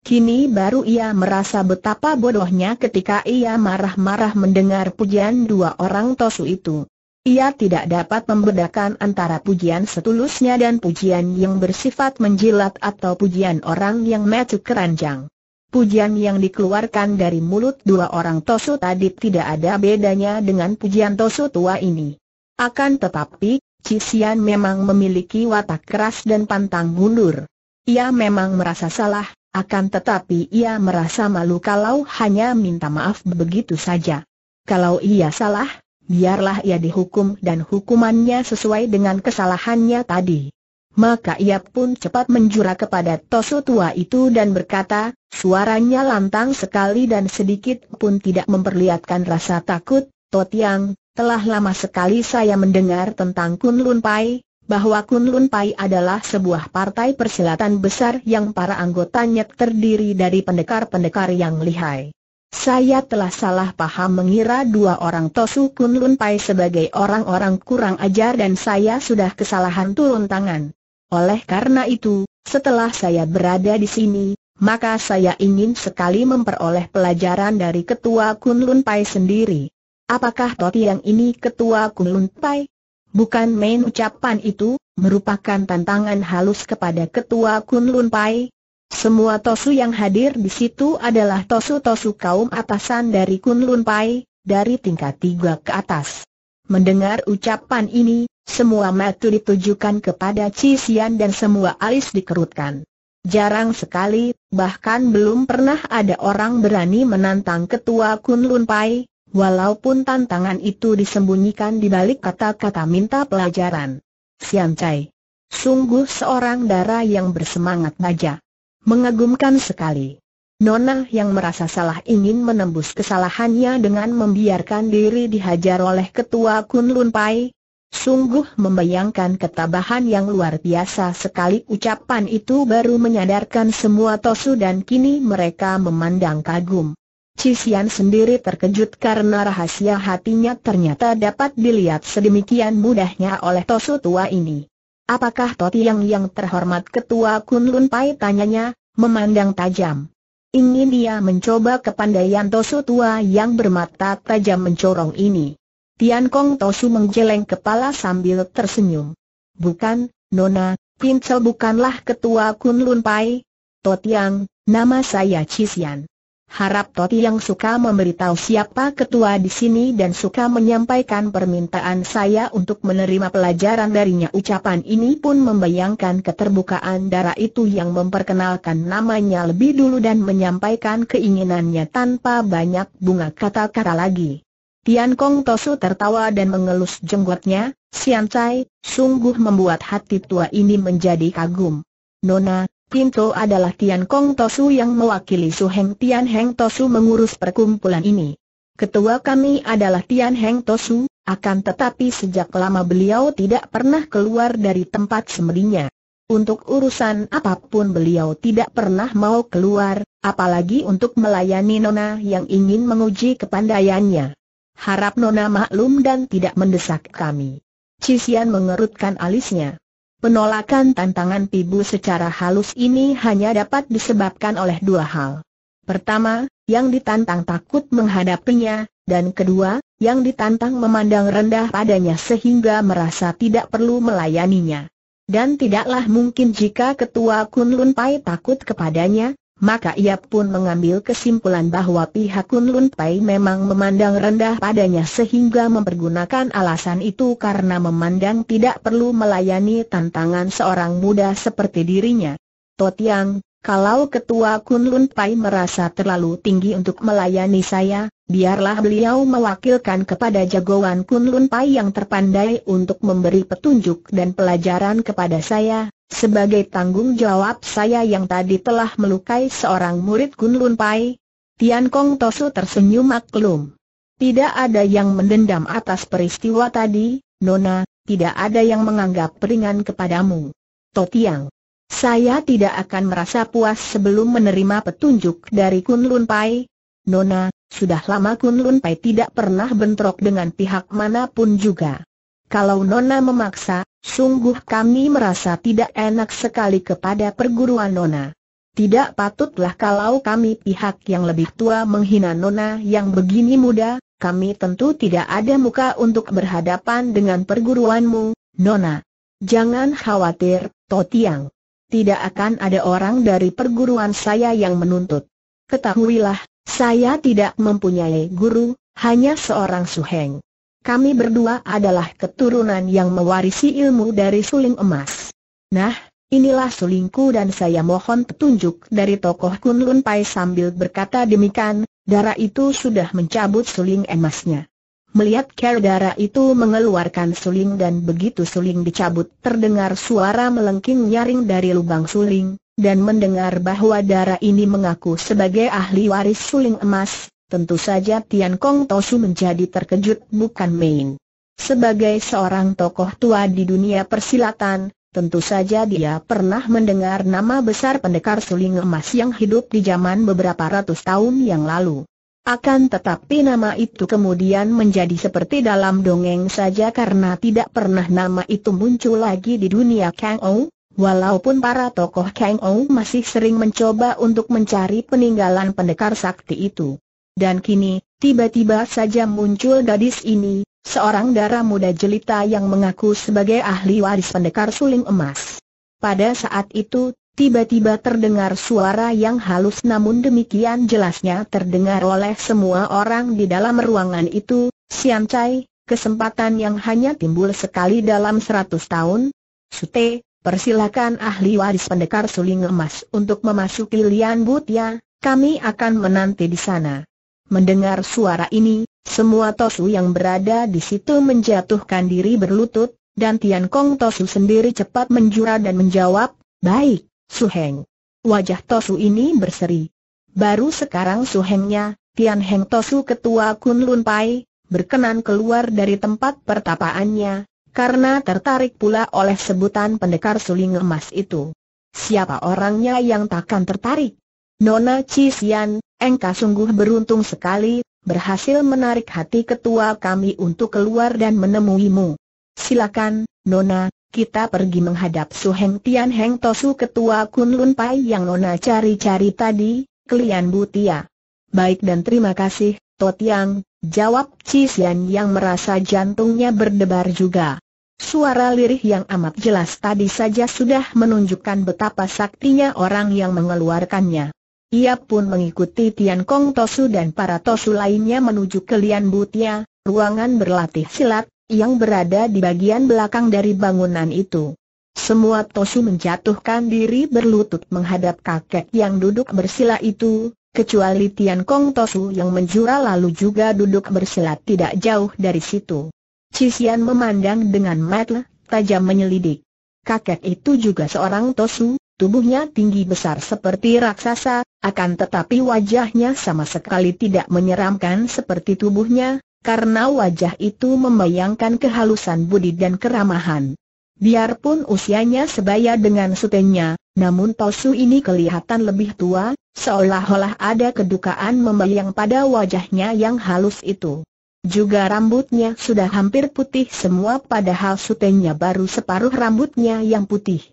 Kini baru ia merasa betapa bodohnya ketika ia marah-marah mendengar pujian dua orang tosu itu. Ia tidak dapat membedakan antara pujian setulusnya dan pujian yang bersifat menjilat atau pujian orang yang metu keranjang. Pujian yang dikeluarkan dari mulut dua orang tosu tadi tidak ada bedanya dengan pujian tosu tua ini. Akan tetapi, Cisian memang memiliki watak keras dan pantang mundur. Ia memang merasa salah, akan tetapi ia merasa malu kalau hanya minta maaf begitu saja. Kalau ia salah, biarlah ia dihukum dan hukumannya sesuai dengan kesalahannya tadi. Maka ia pun cepat menjura kepada Tosu tua itu dan berkata, suaranya lantang sekali dan sedikit pun tidak memperlihatkan rasa takut, Totiang, telah lama sekali saya mendengar tentang Kunlun Pai, bahwa Kunlun Pai adalah sebuah partai persilatan besar yang para anggotanya terdiri dari pendekar-pendekar yang lihai. Saya telah salah paham mengira dua orang Tosu Kunlun Pai sebagai orang-orang kurang ajar dan saya sudah kesalahan turun tangan. Oleh karena itu, setelah saya berada di sini, maka saya ingin sekali memperoleh pelajaran dari ketua Kunlun Pai sendiri. Apakah Toti yang ini ketua Kunlun Pai? Bukan main ucapan itu, merupakan tantangan halus kepada ketua Kunlun Pai. Semua tosu yang hadir di situ adalah tosu-tosu kaum atasan dari Kunlun Pai, dari tingkat tiga ke atas. Mendengar ucapan ini, semua mata ditujukan kepada Cisian dan semua alis dikerutkan. Jarang sekali, bahkan belum pernah ada orang berani menantang ketua Kunlun Pai, walaupun tantangan itu disembunyikan di balik kata-kata minta pelajaran. Sian Chai. Sungguh seorang darah yang bersemangat baja. Mengagumkan sekali. Nona yang merasa salah ingin menembus kesalahannya dengan membiarkan diri dihajar oleh ketua Kun Lun Pai. Sungguh membayangkan ketabahan yang luar biasa sekali ucapan itu baru menyadarkan semua Tosu dan kini mereka memandang kagum. Cisian sendiri terkejut karena rahasia hatinya ternyata dapat dilihat sedemikian mudahnya oleh Tosu tua ini. Apakah Toti yang yang terhormat ketua Kunlun Pai tanyanya, memandang tajam. Ingin dia mencoba kepandaian Tosu tua yang bermata tajam mencorong ini. Tian Kong Tosu menggeleng kepala sambil tersenyum. Bukan, Nona, Pincel bukanlah ketua Kunlun Pai. Totiang, nama saya Cisian. Harap Toti yang suka memberitahu siapa ketua di sini dan suka menyampaikan permintaan saya untuk menerima pelajaran darinya. Ucapan ini pun membayangkan keterbukaan darah itu yang memperkenalkan namanya lebih dulu dan menyampaikan keinginannya tanpa banyak bunga kata-kata lagi. Tian Kong Tosu tertawa dan mengelus jenggotnya, Sian Cai, sungguh membuat hati tua ini menjadi kagum. Nona, Pinto adalah Tian Kong Tosu yang mewakili Su Heng Tian Heng Tosu mengurus perkumpulan ini. Ketua kami adalah Tian Heng Tosu, akan tetapi sejak lama beliau tidak pernah keluar dari tempat semedinya. Untuk urusan apapun beliau tidak pernah mau keluar, apalagi untuk melayani Nona yang ingin menguji kepandaiannya. Harap Nona maklum dan tidak mendesak kami. Cisian mengerutkan alisnya. Penolakan tantangan Pibu secara halus ini hanya dapat disebabkan oleh dua hal. Pertama, yang ditantang takut menghadapinya, dan kedua, yang ditantang memandang rendah padanya sehingga merasa tidak perlu melayaninya. Dan tidaklah mungkin jika ketua Kunlun Pai takut kepadanya, maka ia pun mengambil kesimpulan bahwa pihak Kun Lun Pai memang memandang rendah padanya sehingga mempergunakan alasan itu karena memandang tidak perlu melayani tantangan seorang muda seperti dirinya. Totiang, kalau ketua Kun Lun Pai merasa terlalu tinggi untuk melayani saya, biarlah beliau mewakilkan kepada jagoan Kun Lun Pai yang terpandai untuk memberi petunjuk dan pelajaran kepada saya, sebagai tanggung jawab saya yang tadi telah melukai seorang murid Lun Pai, Tian Kong Tosu tersenyum maklum. Tidak ada yang mendendam atas peristiwa tadi, Nona, tidak ada yang menganggap peringan kepadamu. Totiang. Saya tidak akan merasa puas sebelum menerima petunjuk dari Kunlun Pai. Nona, sudah lama Kunlun Pai tidak pernah bentrok dengan pihak manapun juga. Kalau Nona memaksa, sungguh kami merasa tidak enak sekali kepada perguruan Nona. Tidak patutlah kalau kami pihak yang lebih tua menghina Nona yang begini muda, kami tentu tidak ada muka untuk berhadapan dengan perguruanmu, Nona. Jangan khawatir, Totiang. Tidak akan ada orang dari perguruan saya yang menuntut. Ketahuilah, saya tidak mempunyai guru, hanya seorang suheng. Kami berdua adalah keturunan yang mewarisi ilmu dari suling emas. Nah, inilah sulingku dan saya mohon petunjuk dari tokoh Kunlun Pai sambil berkata demikian, darah itu sudah mencabut suling emasnya. Melihat care darah itu mengeluarkan suling dan begitu suling dicabut terdengar suara melengking nyaring dari lubang suling, dan mendengar bahwa darah ini mengaku sebagai ahli waris suling emas, Tentu saja Tian Kong Tosu menjadi terkejut bukan main. Sebagai seorang tokoh tua di dunia persilatan, tentu saja dia pernah mendengar nama besar pendekar suling emas yang hidup di zaman beberapa ratus tahun yang lalu. Akan tetapi nama itu kemudian menjadi seperti dalam dongeng saja karena tidak pernah nama itu muncul lagi di dunia Kang Ou, Walaupun para tokoh Kang Ou masih sering mencoba untuk mencari peninggalan pendekar sakti itu. Dan kini, tiba-tiba saja muncul gadis ini, seorang darah muda jelita yang mengaku sebagai ahli waris pendekar suling emas. Pada saat itu, tiba-tiba terdengar suara yang halus namun demikian jelasnya terdengar oleh semua orang di dalam ruangan itu, Sian Chai, kesempatan yang hanya timbul sekali dalam seratus tahun. Sute, persilakan ahli waris pendekar suling emas untuk memasuki Lian Butia, ya, kami akan menanti di sana. Mendengar suara ini, semua Tosu yang berada di situ menjatuhkan diri berlutut, dan Tian Kong Tosu sendiri cepat menjura dan menjawab, Baik, Su Heng. Wajah Tosu ini berseri. Baru sekarang Su Hengnya, Tian Heng Tosu ketua Kun Lun Pai, berkenan keluar dari tempat pertapaannya, karena tertarik pula oleh sebutan pendekar suling emas itu. Siapa orangnya yang takkan tertarik? Nona Cisian, engkau sungguh beruntung sekali, berhasil menarik hati ketua kami untuk keluar dan menemuimu. Silakan, Nona, kita pergi menghadap Su Heng Tian Heng Tosu ketua Kun Lun Pai yang Nona cari-cari tadi, kalian Butia. Baik dan terima kasih, Totiang, jawab Cisian yang merasa jantungnya berdebar juga. Suara lirih yang amat jelas tadi saja sudah menunjukkan betapa saktinya orang yang mengeluarkannya. Ia pun mengikuti Tian Kong Tosu dan para Tosu lainnya menuju ke Lian Butia, ruangan berlatih silat, yang berada di bagian belakang dari bangunan itu. Semua Tosu menjatuhkan diri berlutut menghadap kakek yang duduk bersila itu, kecuali Tian Kong Tosu yang menjura lalu juga duduk bersila tidak jauh dari situ. Cisian memandang dengan mata tajam menyelidik. Kakek itu juga seorang Tosu, Tubuhnya tinggi besar seperti raksasa, akan tetapi wajahnya sama sekali tidak menyeramkan seperti tubuhnya, karena wajah itu membayangkan kehalusan budi dan keramahan. Biarpun usianya sebaya dengan sutenya, namun Tosu ini kelihatan lebih tua, seolah-olah ada kedukaan membayang pada wajahnya yang halus itu. Juga rambutnya sudah hampir putih semua padahal sutenya baru separuh rambutnya yang putih.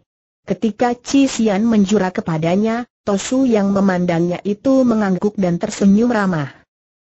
Ketika Chi Xian menjura kepadanya, Tosu yang memandangnya itu mengangguk dan tersenyum ramah.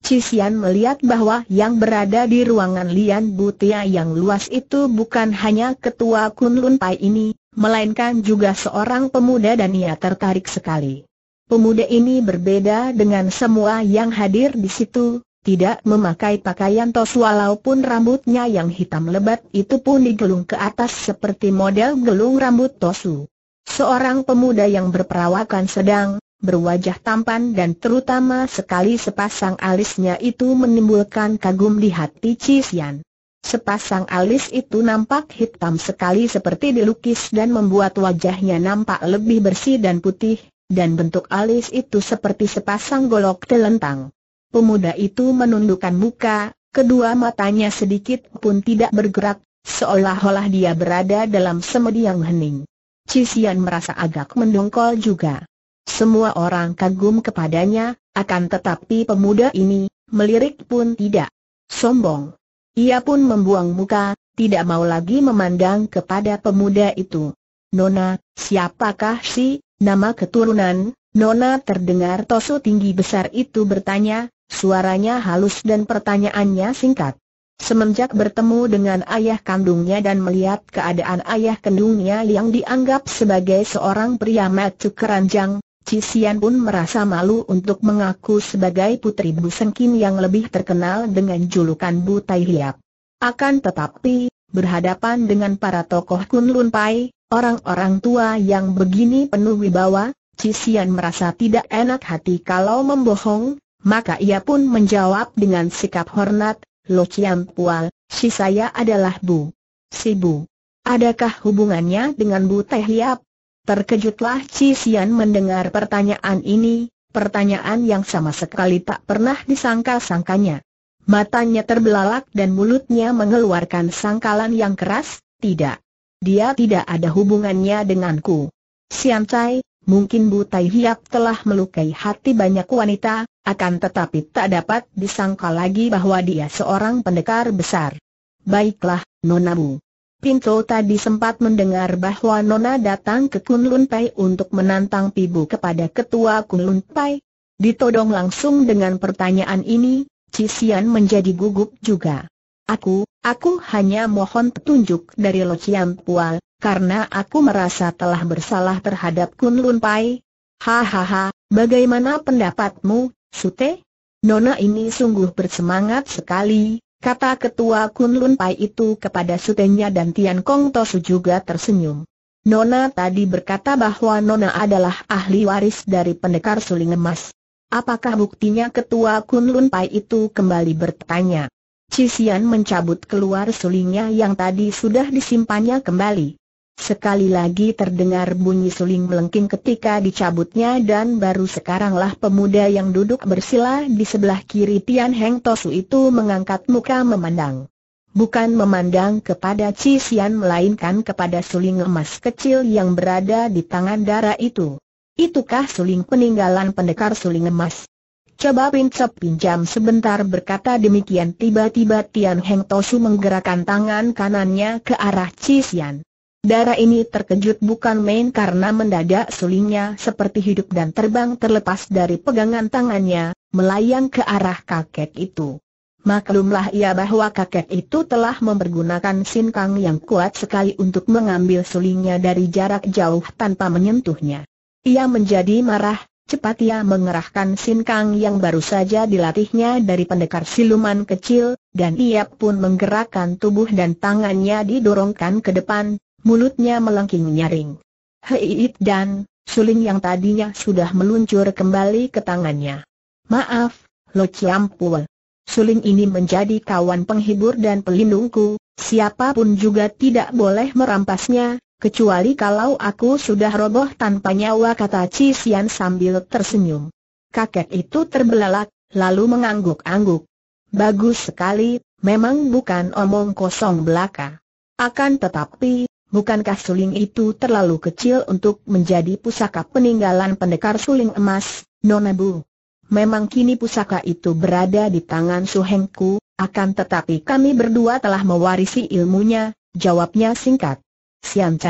Chi Xian melihat bahwa yang berada di ruangan Lian Butia yang luas itu bukan hanya ketua Kunlun Pai ini, melainkan juga seorang pemuda dan ia tertarik sekali. Pemuda ini berbeda dengan semua yang hadir di situ, tidak memakai pakaian tos walaupun rambutnya yang hitam lebat itu pun digelung ke atas seperti model gelung rambut tosu. Seorang pemuda yang berperawakan sedang, berwajah tampan dan terutama sekali sepasang alisnya itu menimbulkan kagum di hati Cisian. Sepasang alis itu nampak hitam sekali seperti dilukis dan membuat wajahnya nampak lebih bersih dan putih, dan bentuk alis itu seperti sepasang golok telentang. Pemuda itu menundukkan muka, kedua matanya sedikit pun tidak bergerak, seolah-olah dia berada dalam semedi yang hening. Cisian merasa agak mendongkol juga. Semua orang kagum kepadanya, akan tetapi pemuda ini, melirik pun tidak. Sombong. Ia pun membuang muka, tidak mau lagi memandang kepada pemuda itu. Nona, siapakah si, nama keturunan, Nona terdengar tosu tinggi besar itu bertanya, Suaranya halus dan pertanyaannya singkat. Semenjak bertemu dengan ayah kandungnya dan melihat keadaan ayah kandungnya yang dianggap sebagai seorang pria macu keranjang, Cisian pun merasa malu untuk mengaku sebagai putri Bu Sengkin yang lebih terkenal dengan julukan Bu Tai Hiap. Akan tetapi, berhadapan dengan para tokoh Kunlun Pai, orang-orang tua yang begini penuh wibawa, Cisian merasa tidak enak hati kalau membohong, maka ia pun menjawab dengan sikap hormat, Lo Chiam Pual, si saya adalah Bu. Si Bu. Adakah hubungannya dengan Bu Teh Liap? Terkejutlah Cisian Sian mendengar pertanyaan ini, pertanyaan yang sama sekali tak pernah disangka-sangkanya. Matanya terbelalak dan mulutnya mengeluarkan sangkalan yang keras, tidak. Dia tidak ada hubungannya denganku. Sian Chai, Mungkin Bu Tai Hiap telah melukai hati banyak wanita, akan tetapi tak dapat disangka lagi bahwa dia seorang pendekar besar. Baiklah, Nona Bu. Pinto tadi sempat mendengar bahwa Nona datang ke Kunlun Pai untuk menantang Pibu kepada ketua Kunlun Pai. Ditodong langsung dengan pertanyaan ini, Cisian menjadi gugup juga. Aku, aku hanya mohon petunjuk dari Lo Pual, karena aku merasa telah bersalah terhadap Kun Lun Pai. Hahaha, bagaimana pendapatmu, Sute? Nona ini sungguh bersemangat sekali, kata ketua Kun Lun Pai itu kepada Sutenya dan Tian Kong Tosu juga tersenyum. Nona tadi berkata bahwa Nona adalah ahli waris dari pendekar suling emas. Apakah buktinya ketua Kun Lun Pai itu kembali bertanya? Cixian mencabut keluar sulingnya yang tadi sudah disimpannya kembali. Sekali lagi terdengar bunyi suling melengking ketika dicabutnya dan baru sekaranglah pemuda yang duduk bersila di sebelah kiri Tian Heng Tosu itu mengangkat muka memandang. Bukan memandang kepada Ci Xian melainkan kepada suling emas kecil yang berada di tangan darah itu. Itukah suling peninggalan pendekar suling emas? Coba pincep pinjam sebentar berkata demikian tiba-tiba Tian Heng Tosu menggerakkan tangan kanannya ke arah Ci Xian. Darah ini terkejut bukan main karena mendadak sulingnya seperti hidup dan terbang terlepas dari pegangan tangannya, melayang ke arah kakek itu. Maklumlah ia bahwa kakek itu telah mempergunakan sinkang yang kuat sekali untuk mengambil sulingnya dari jarak jauh tanpa menyentuhnya. Ia menjadi marah, cepat ia mengerahkan sinkang yang baru saja dilatihnya dari pendekar siluman kecil, dan ia pun menggerakkan tubuh dan tangannya didorongkan ke depan, Mulutnya melengking nyaring. Heiit dan, suling yang tadinya sudah meluncur kembali ke tangannya. Maaf, Lo Chiampul. Suling ini menjadi kawan penghibur dan pelindungku, siapapun juga tidak boleh merampasnya, kecuali kalau aku sudah roboh tanpa nyawa kata Cisian sambil tersenyum. Kakek itu terbelalak, lalu mengangguk-angguk. Bagus sekali, memang bukan omong kosong belaka. Akan tetapi, Bukankah suling itu terlalu kecil untuk menjadi pusaka peninggalan pendekar suling emas, Nona Bu? Memang kini pusaka itu berada di tangan Suhengku, akan tetapi kami berdua telah mewarisi ilmunya, jawabnya singkat. Siam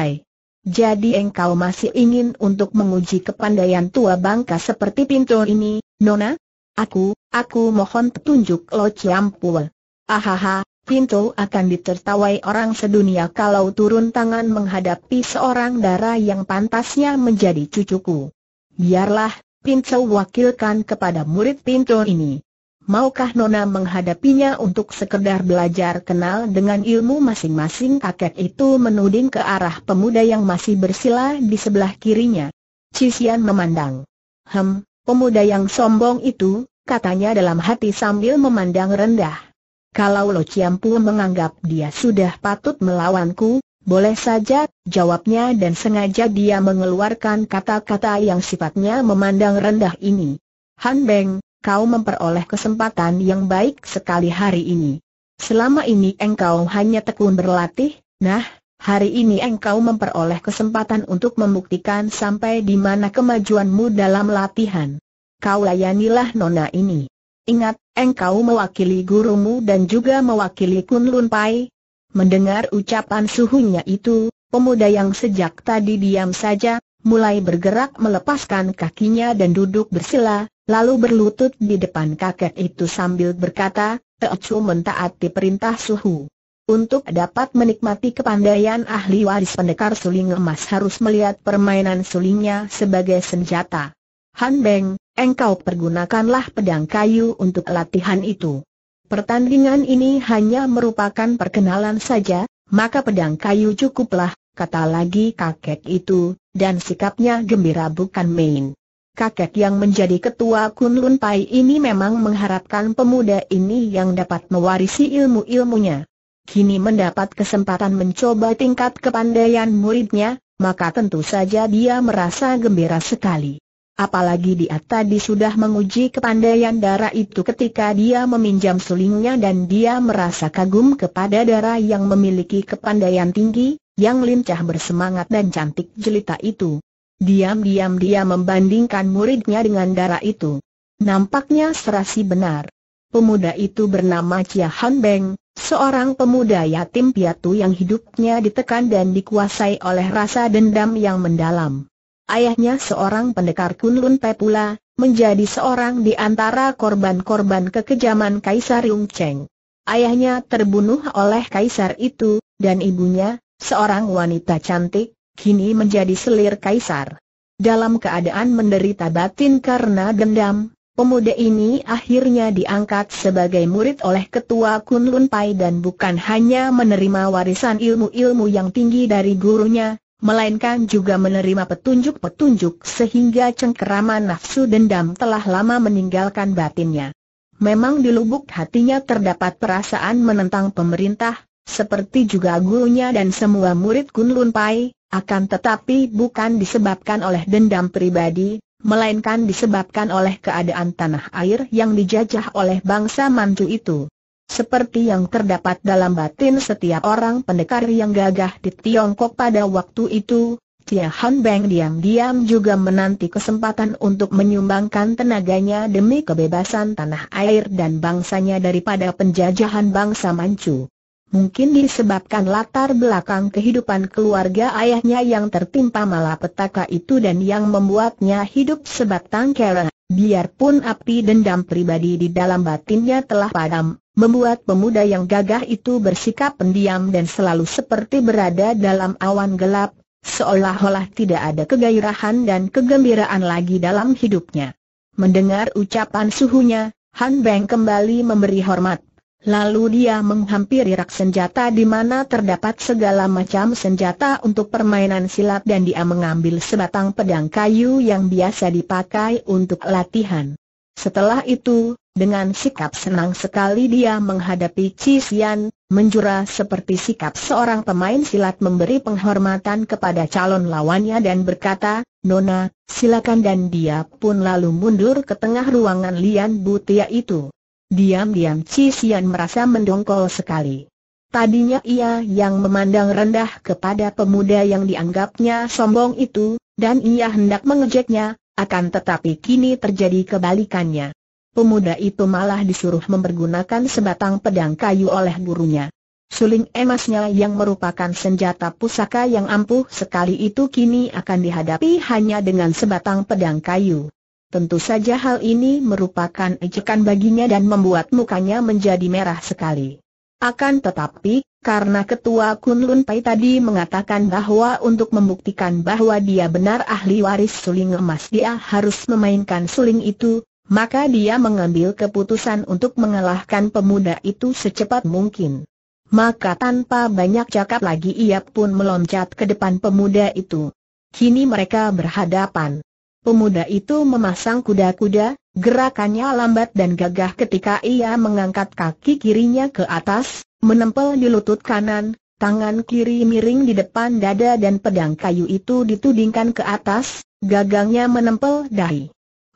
Jadi engkau masih ingin untuk menguji kepandaian tua bangka seperti pintu ini, Nona? Aku, aku mohon petunjuk Lo ciampul. Ahaha, Pintu akan ditertawai orang sedunia kalau turun tangan menghadapi seorang darah yang pantasnya menjadi cucuku. Biarlah, Pinto wakilkan kepada murid Pinto ini. Maukah Nona menghadapinya untuk sekedar belajar kenal dengan ilmu masing-masing kakek itu menuding ke arah pemuda yang masih bersila di sebelah kirinya. Cisian memandang. Hem, pemuda yang sombong itu, katanya dalam hati sambil memandang rendah. Kalau Lo Ciampu menganggap dia sudah patut melawanku, boleh saja, jawabnya dan sengaja dia mengeluarkan kata-kata yang sifatnya memandang rendah ini. Han Beng, kau memperoleh kesempatan yang baik sekali hari ini. Selama ini engkau hanya tekun berlatih, nah, Hari ini engkau memperoleh kesempatan untuk membuktikan sampai di mana kemajuanmu dalam latihan. Kau layanilah nona ini. Ingat, engkau mewakili gurumu dan juga mewakili Kunlun Pai. Mendengar ucapan suhunya itu, pemuda yang sejak tadi diam saja, mulai bergerak melepaskan kakinya dan duduk bersila, lalu berlutut di depan kakek itu sambil berkata, Teocu mentaati perintah suhu. Untuk dapat menikmati kepandaian ahli waris pendekar suling emas harus melihat permainan sulingnya sebagai senjata. Han Beng, engkau pergunakanlah pedang kayu untuk latihan itu. Pertandingan ini hanya merupakan perkenalan saja, maka pedang kayu cukuplah, kata lagi kakek itu, dan sikapnya gembira bukan main. Kakek yang menjadi ketua Kunlun Pai ini memang mengharapkan pemuda ini yang dapat mewarisi ilmu-ilmunya. Kini mendapat kesempatan mencoba tingkat kepandaian muridnya, maka tentu saja dia merasa gembira sekali. Apalagi dia tadi sudah menguji kepandaian darah itu ketika dia meminjam sulingnya dan dia merasa kagum kepada darah yang memiliki kepandaian tinggi, yang lincah bersemangat dan cantik jelita itu. Diam-diam dia membandingkan muridnya dengan darah itu. Nampaknya serasi benar. Pemuda itu bernama Chia Han Beng, seorang pemuda yatim piatu yang hidupnya ditekan dan dikuasai oleh rasa dendam yang mendalam. Ayahnya seorang pendekar Kunlun Pepula, pula, menjadi seorang di antara korban-korban kekejaman Kaisar Yung Cheng. Ayahnya terbunuh oleh kaisar itu, dan ibunya, seorang wanita cantik, kini menjadi selir kaisar. Dalam keadaan menderita batin karena dendam, pemuda ini akhirnya diangkat sebagai murid oleh ketua Kunlun Pai dan bukan hanya menerima warisan ilmu-ilmu yang tinggi dari gurunya, melainkan juga menerima petunjuk-petunjuk sehingga cengkeraman nafsu dendam telah lama meninggalkan batinnya. Memang di lubuk hatinya terdapat perasaan menentang pemerintah, seperti juga gurunya dan semua murid Kunlun Pai, akan tetapi bukan disebabkan oleh dendam pribadi, melainkan disebabkan oleh keadaan tanah air yang dijajah oleh bangsa Manchu itu. Seperti yang terdapat dalam batin setiap orang pendekar yang gagah di Tiongkok pada waktu itu, Tia Han Beng diam-diam juga menanti kesempatan untuk menyumbangkan tenaganya demi kebebasan tanah air dan bangsanya daripada penjajahan bangsa Manchu. Mungkin disebabkan latar belakang kehidupan keluarga ayahnya yang tertimpa malapetaka itu dan yang membuatnya hidup sebatang kera. Biarpun api dendam pribadi di dalam batinnya telah padam, membuat pemuda yang gagah itu bersikap pendiam dan selalu seperti berada dalam awan gelap, seolah-olah tidak ada kegairahan dan kegembiraan lagi dalam hidupnya. Mendengar ucapan suhunya, Han Beng kembali memberi hormat. Lalu dia menghampiri rak senjata di mana terdapat segala macam senjata untuk permainan silat dan dia mengambil sebatang pedang kayu yang biasa dipakai untuk latihan. Setelah itu, dengan sikap senang sekali dia menghadapi Chi Xian, menjura seperti sikap seorang pemain silat memberi penghormatan kepada calon lawannya dan berkata, Nona, silakan dan dia pun lalu mundur ke tengah ruangan Lian Butia itu. Diam-diam Chi Xian merasa mendongkol sekali. Tadinya ia yang memandang rendah kepada pemuda yang dianggapnya sombong itu, dan ia hendak mengejeknya, akan tetapi kini terjadi kebalikannya pemuda itu malah disuruh mempergunakan sebatang pedang kayu oleh gurunya. Suling emasnya yang merupakan senjata pusaka yang ampuh sekali itu kini akan dihadapi hanya dengan sebatang pedang kayu. Tentu saja hal ini merupakan ejekan baginya dan membuat mukanya menjadi merah sekali. Akan tetapi, karena ketua Kunlun Pai tadi mengatakan bahwa untuk membuktikan bahwa dia benar ahli waris suling emas dia harus memainkan suling itu, maka dia mengambil keputusan untuk mengalahkan pemuda itu secepat mungkin. Maka tanpa banyak cakap lagi ia pun meloncat ke depan pemuda itu. Kini mereka berhadapan. Pemuda itu memasang kuda-kuda, gerakannya lambat dan gagah ketika ia mengangkat kaki kirinya ke atas, menempel di lutut kanan, tangan kiri miring di depan dada dan pedang kayu itu ditudingkan ke atas, gagangnya menempel dahi.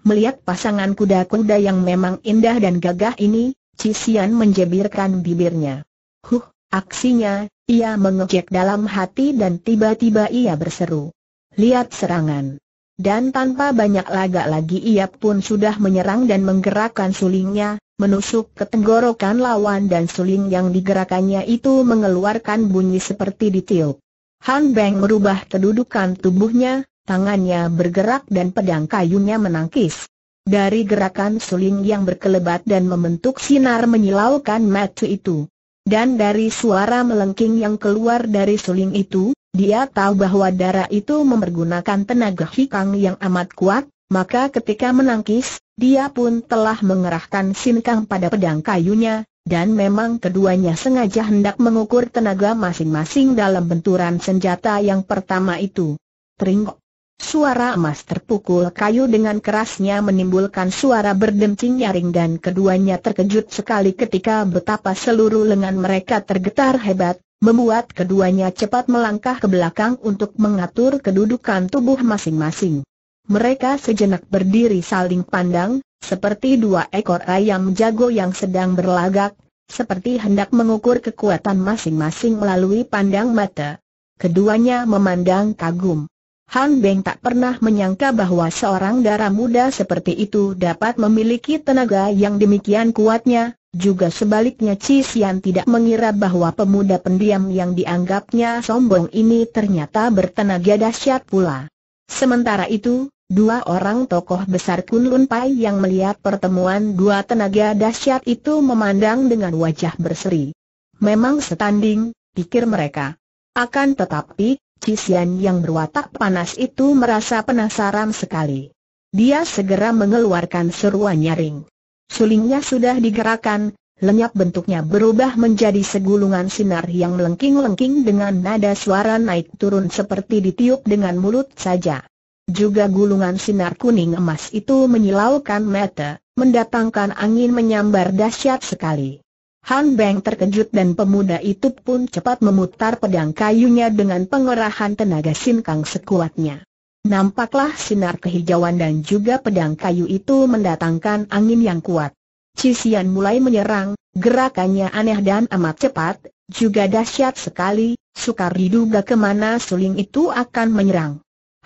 Melihat pasangan kuda-kuda yang memang indah dan gagah ini, Cisian menjebirkan bibirnya. Huh, aksinya, ia mengejek dalam hati dan tiba-tiba ia berseru. Lihat serangan. Dan tanpa banyak lagak lagi ia pun sudah menyerang dan menggerakkan sulingnya, menusuk ke tenggorokan lawan dan suling yang digerakannya itu mengeluarkan bunyi seperti ditiup. Han Beng merubah kedudukan tubuhnya, tangannya bergerak dan pedang kayunya menangkis. Dari gerakan suling yang berkelebat dan membentuk sinar menyilaukan mata itu. Dan dari suara melengking yang keluar dari suling itu, dia tahu bahwa darah itu mempergunakan tenaga hikang yang amat kuat, maka ketika menangkis, dia pun telah mengerahkan sinkang pada pedang kayunya, dan memang keduanya sengaja hendak mengukur tenaga masing-masing dalam benturan senjata yang pertama itu. Teringok. Suara emas terpukul kayu dengan kerasnya menimbulkan suara berdenting nyaring dan keduanya terkejut sekali ketika betapa seluruh lengan mereka tergetar hebat, membuat keduanya cepat melangkah ke belakang untuk mengatur kedudukan tubuh masing-masing. Mereka sejenak berdiri saling pandang, seperti dua ekor ayam jago yang sedang berlagak, seperti hendak mengukur kekuatan masing-masing melalui pandang mata. Keduanya memandang kagum. Han Beng tak pernah menyangka bahwa seorang darah muda seperti itu dapat memiliki tenaga yang demikian kuatnya, juga sebaliknya Chi Sian tidak mengira bahwa pemuda pendiam yang dianggapnya sombong ini ternyata bertenaga dahsyat pula. Sementara itu, dua orang tokoh besar Kunlun Pai yang melihat pertemuan dua tenaga dahsyat itu memandang dengan wajah berseri. Memang setanding, pikir mereka. Akan tetapi, Cixian yang berwatak panas itu merasa penasaran sekali. Dia segera mengeluarkan seruan nyaring. Sulingnya sudah digerakkan, lenyap bentuknya berubah menjadi segulungan sinar yang melengking-lengking dengan nada suara naik turun seperti ditiup dengan mulut saja. Juga gulungan sinar kuning emas itu menyilaukan mata, mendatangkan angin menyambar dahsyat sekali. Han Beng terkejut dan pemuda itu pun cepat memutar pedang kayunya dengan pengerahan tenaga sinkang sekuatnya. Nampaklah sinar kehijauan dan juga pedang kayu itu mendatangkan angin yang kuat. Cisian mulai menyerang, gerakannya aneh dan amat cepat, juga dahsyat sekali, sukar diduga kemana suling itu akan menyerang.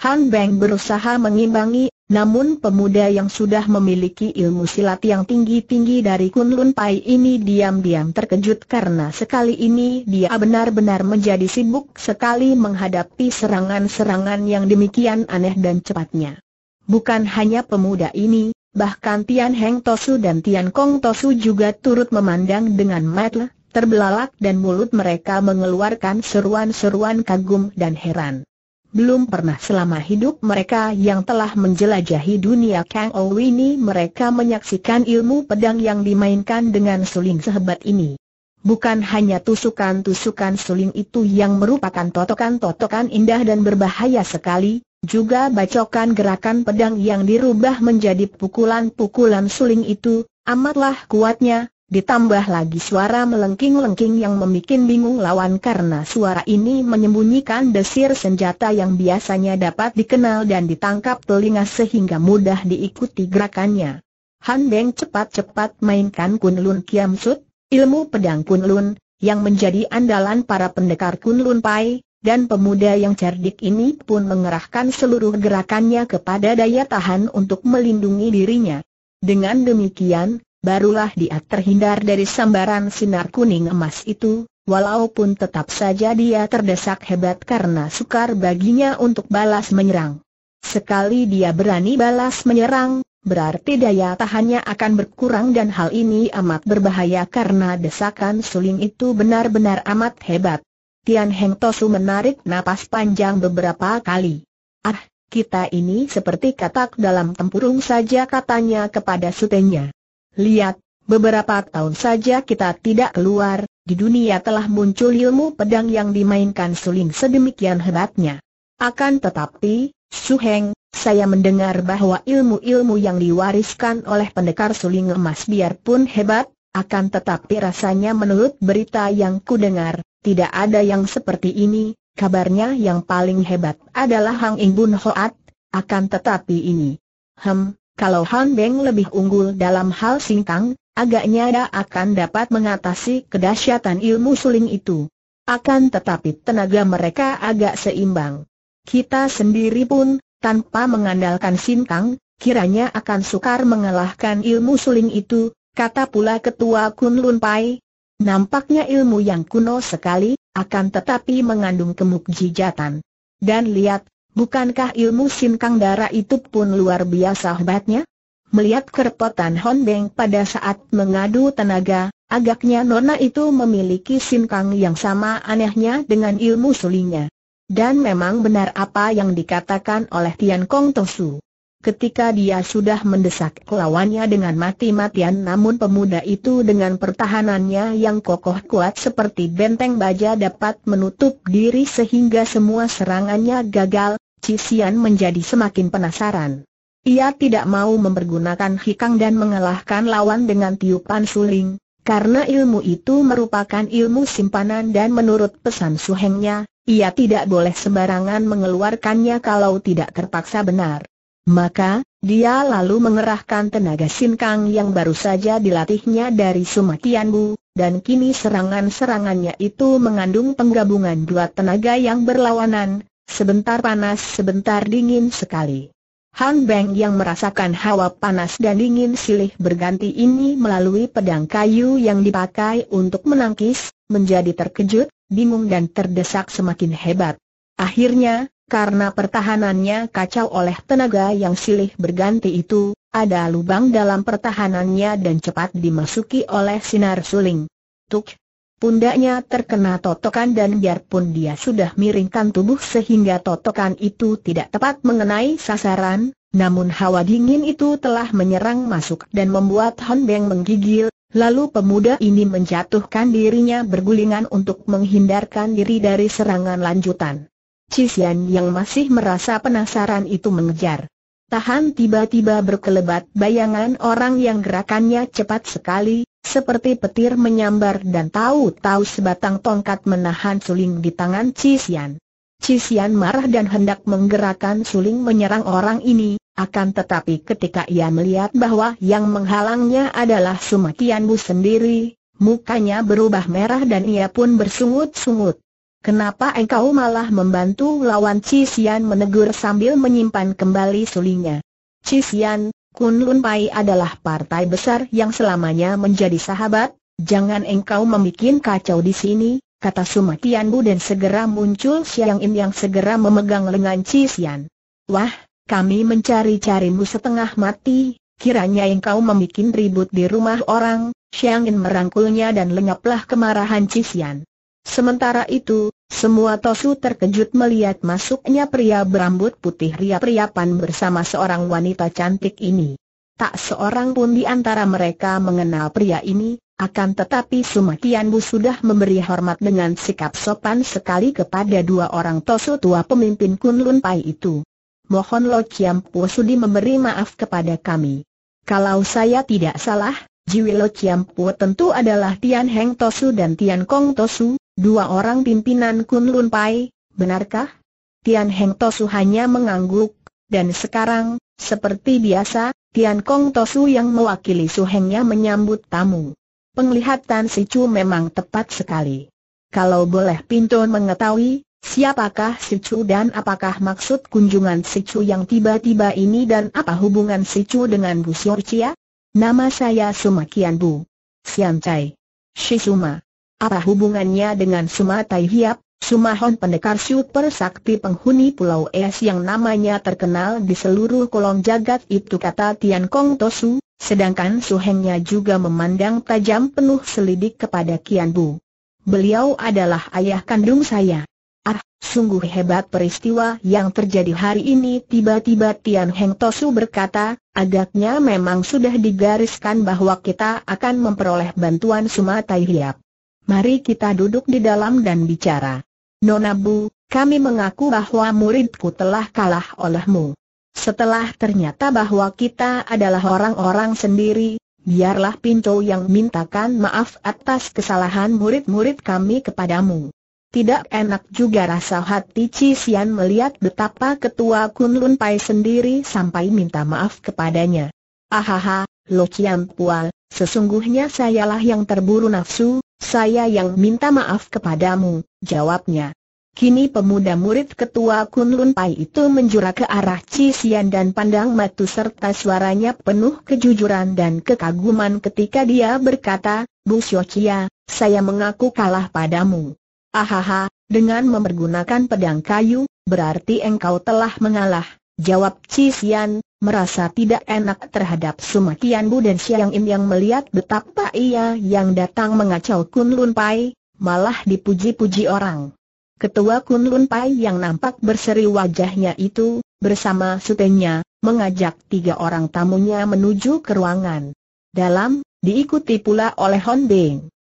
Han Beng berusaha mengimbangi namun pemuda yang sudah memiliki ilmu silat yang tinggi-tinggi dari Kunlun Pai ini diam-diam terkejut karena sekali ini dia benar-benar menjadi sibuk sekali menghadapi serangan-serangan yang demikian aneh dan cepatnya. Bukan hanya pemuda ini, bahkan Tian Heng Tosu dan Tian Kong Tosu juga turut memandang dengan mata terbelalak dan mulut mereka mengeluarkan seruan-seruan kagum dan heran. Belum pernah selama hidup mereka yang telah menjelajahi dunia Kang Ou ini mereka menyaksikan ilmu pedang yang dimainkan dengan suling sehebat ini. Bukan hanya tusukan-tusukan suling itu yang merupakan totokan-totokan indah dan berbahaya sekali, juga bacokan gerakan pedang yang dirubah menjadi pukulan-pukulan suling itu, amatlah kuatnya, Ditambah lagi suara melengking-lengking yang membuat bingung lawan karena suara ini menyembunyikan desir senjata yang biasanya dapat dikenal dan ditangkap telinga sehingga mudah diikuti gerakannya. Han Deng cepat-cepat mainkan Kunlun Kiam Sut, ilmu pedang Kunlun, yang menjadi andalan para pendekar Kunlun Pai, dan pemuda yang cerdik ini pun mengerahkan seluruh gerakannya kepada daya tahan untuk melindungi dirinya. Dengan demikian, barulah dia terhindar dari sambaran sinar kuning emas itu, walaupun tetap saja dia terdesak hebat karena sukar baginya untuk balas menyerang. Sekali dia berani balas menyerang, berarti daya tahannya akan berkurang dan hal ini amat berbahaya karena desakan suling itu benar-benar amat hebat. Tian Heng Tosu menarik napas panjang beberapa kali. Ah, kita ini seperti katak dalam tempurung saja katanya kepada sutenya. Lihat, beberapa tahun saja kita tidak keluar, di dunia telah muncul ilmu pedang yang dimainkan suling sedemikian hebatnya. Akan tetapi, Suheng, saya mendengar bahwa ilmu-ilmu yang diwariskan oleh pendekar suling emas biarpun hebat, akan tetapi rasanya menurut berita yang kudengar, tidak ada yang seperti ini, kabarnya yang paling hebat adalah Hang Bun Hoat, akan tetapi ini. Hem, kalau Han Beng lebih unggul dalam hal singkang, agaknya dia akan dapat mengatasi kedahsyatan ilmu suling itu. Akan tetapi tenaga mereka agak seimbang. Kita sendiri pun, tanpa mengandalkan singkang, kiranya akan sukar mengalahkan ilmu suling itu, kata pula ketua Kun Lun Pai. Nampaknya ilmu yang kuno sekali, akan tetapi mengandung kemukjizatan. Dan lihat, Bukankah ilmu sinkang darah itu pun luar biasa hebatnya? Melihat kerepotan Beng pada saat mengadu tenaga, agaknya Nona itu memiliki sinkang yang sama anehnya dengan ilmu sulingnya. Dan memang benar apa yang dikatakan oleh Tian Kong Tosu. Ketika dia sudah mendesak lawannya dengan mati-matian namun pemuda itu dengan pertahanannya yang kokoh kuat seperti benteng baja dapat menutup diri sehingga semua serangannya gagal, Cisian menjadi semakin penasaran. Ia tidak mau mempergunakan hikang dan mengalahkan lawan dengan tiupan suling, karena ilmu itu merupakan ilmu simpanan dan menurut pesan suhengnya, ia tidak boleh sembarangan mengeluarkannya kalau tidak terpaksa benar. Maka, dia lalu mengerahkan tenaga sinkang yang baru saja dilatihnya dari Sumatianbu, dan kini serangan-serangannya itu mengandung penggabungan dua tenaga yang berlawanan, Sebentar panas sebentar dingin sekali. Han Beng yang merasakan hawa panas dan dingin silih berganti ini melalui pedang kayu yang dipakai untuk menangkis, menjadi terkejut, bingung dan terdesak semakin hebat. Akhirnya, karena pertahanannya kacau oleh tenaga yang silih berganti itu, ada lubang dalam pertahanannya dan cepat dimasuki oleh sinar suling. Tuk, Pundaknya terkena totokan dan biarpun dia sudah miringkan tubuh sehingga totokan itu tidak tepat mengenai sasaran, namun hawa dingin itu telah menyerang masuk dan membuat Han Beng menggigil, lalu pemuda ini menjatuhkan dirinya bergulingan untuk menghindarkan diri dari serangan lanjutan. Cisian yang masih merasa penasaran itu mengejar. Tahan tiba-tiba berkelebat bayangan orang yang gerakannya cepat sekali, seperti petir menyambar dan tahu-tahu sebatang tongkat menahan suling di tangan Cisian. Cisian marah dan hendak menggerakkan suling menyerang orang ini, akan tetapi ketika ia melihat bahwa yang menghalangnya adalah Sumatianbu sendiri, mukanya berubah merah dan ia pun bersungut-sungut. Kenapa engkau malah membantu lawan Cisian menegur sambil menyimpan kembali sulingnya? Cisian, Kunlun Pai adalah partai besar yang selamanya menjadi sahabat, jangan engkau membuat kacau di sini, kata Sumatian Bu dan segera muncul Siang In yang segera memegang lengan Cisian. Wah, kami mencari-carimu setengah mati, kiranya engkau membuat ribut di rumah orang, Siang In merangkulnya dan lenyaplah kemarahan Cisian. Sementara itu, semua Tosu terkejut melihat masuknya pria berambut putih ria-priapan bersama seorang wanita cantik ini. Tak seorang pun di antara mereka mengenal pria ini, akan tetapi Sumakian Bu sudah memberi hormat dengan sikap sopan sekali kepada dua orang Tosu tua pemimpin Kunlun Pai itu. Mohon Lo Chiam sudi memberi maaf kepada kami. Kalau saya tidak salah, Jiwi Lo Chiam tentu adalah Tian Heng Tosu dan Tian Kong Tosu, Dua orang pimpinan Kunlun Pai, benarkah? Tian Heng Tosu hanya mengangguk, dan sekarang, seperti biasa, Tian Kong Tosu yang mewakili Su Hengnya menyambut tamu. Penglihatan si Chu memang tepat sekali. Kalau boleh Pinto mengetahui, siapakah si Chu dan apakah maksud kunjungan si Chu yang tiba-tiba ini dan apa hubungan si Chu dengan Bu Siorcia? Nama saya Sumakian Bu. Siam Chai. Shizuma. Apa hubungannya dengan Suma Tai Hiap, Sumahon pendekar super sakti penghuni Pulau Es yang namanya terkenal di seluruh kolong jagat itu kata Tian Kong Tosu, sedangkan suhengnya juga memandang tajam penuh selidik kepada Kian Bu. Beliau adalah ayah kandung saya. Ah, sungguh hebat peristiwa yang terjadi hari ini tiba-tiba Tian Heng Tosu berkata, agaknya memang sudah digariskan bahwa kita akan memperoleh bantuan Sumatai Hiap mari kita duduk di dalam dan bicara. Nona Bu, kami mengaku bahwa muridku telah kalah olehmu. Setelah ternyata bahwa kita adalah orang-orang sendiri, biarlah Pinto yang mintakan maaf atas kesalahan murid-murid kami kepadamu. Tidak enak juga rasa hati Cisian melihat betapa ketua Kunlun Pai sendiri sampai minta maaf kepadanya. Ahaha, Lo Cian Pual, sesungguhnya sayalah yang terburu nafsu, saya yang minta maaf kepadamu, jawabnya. Kini pemuda murid ketua Kunlun Pai itu menjura ke arah Cisian dan pandang matu serta suaranya penuh kejujuran dan kekaguman ketika dia berkata, Bu Xiochia, saya mengaku kalah padamu. Ahaha, dengan mempergunakan pedang kayu, berarti engkau telah mengalah, jawab Cisian, merasa tidak enak terhadap Sumakian Bu dan Siang Im yang melihat betapa ia yang datang mengacau Kunlun Pai, malah dipuji-puji orang. Ketua Kunlun Pai yang nampak berseri wajahnya itu, bersama sutenya, mengajak tiga orang tamunya menuju ke ruangan. Dalam, diikuti pula oleh Hon Bing.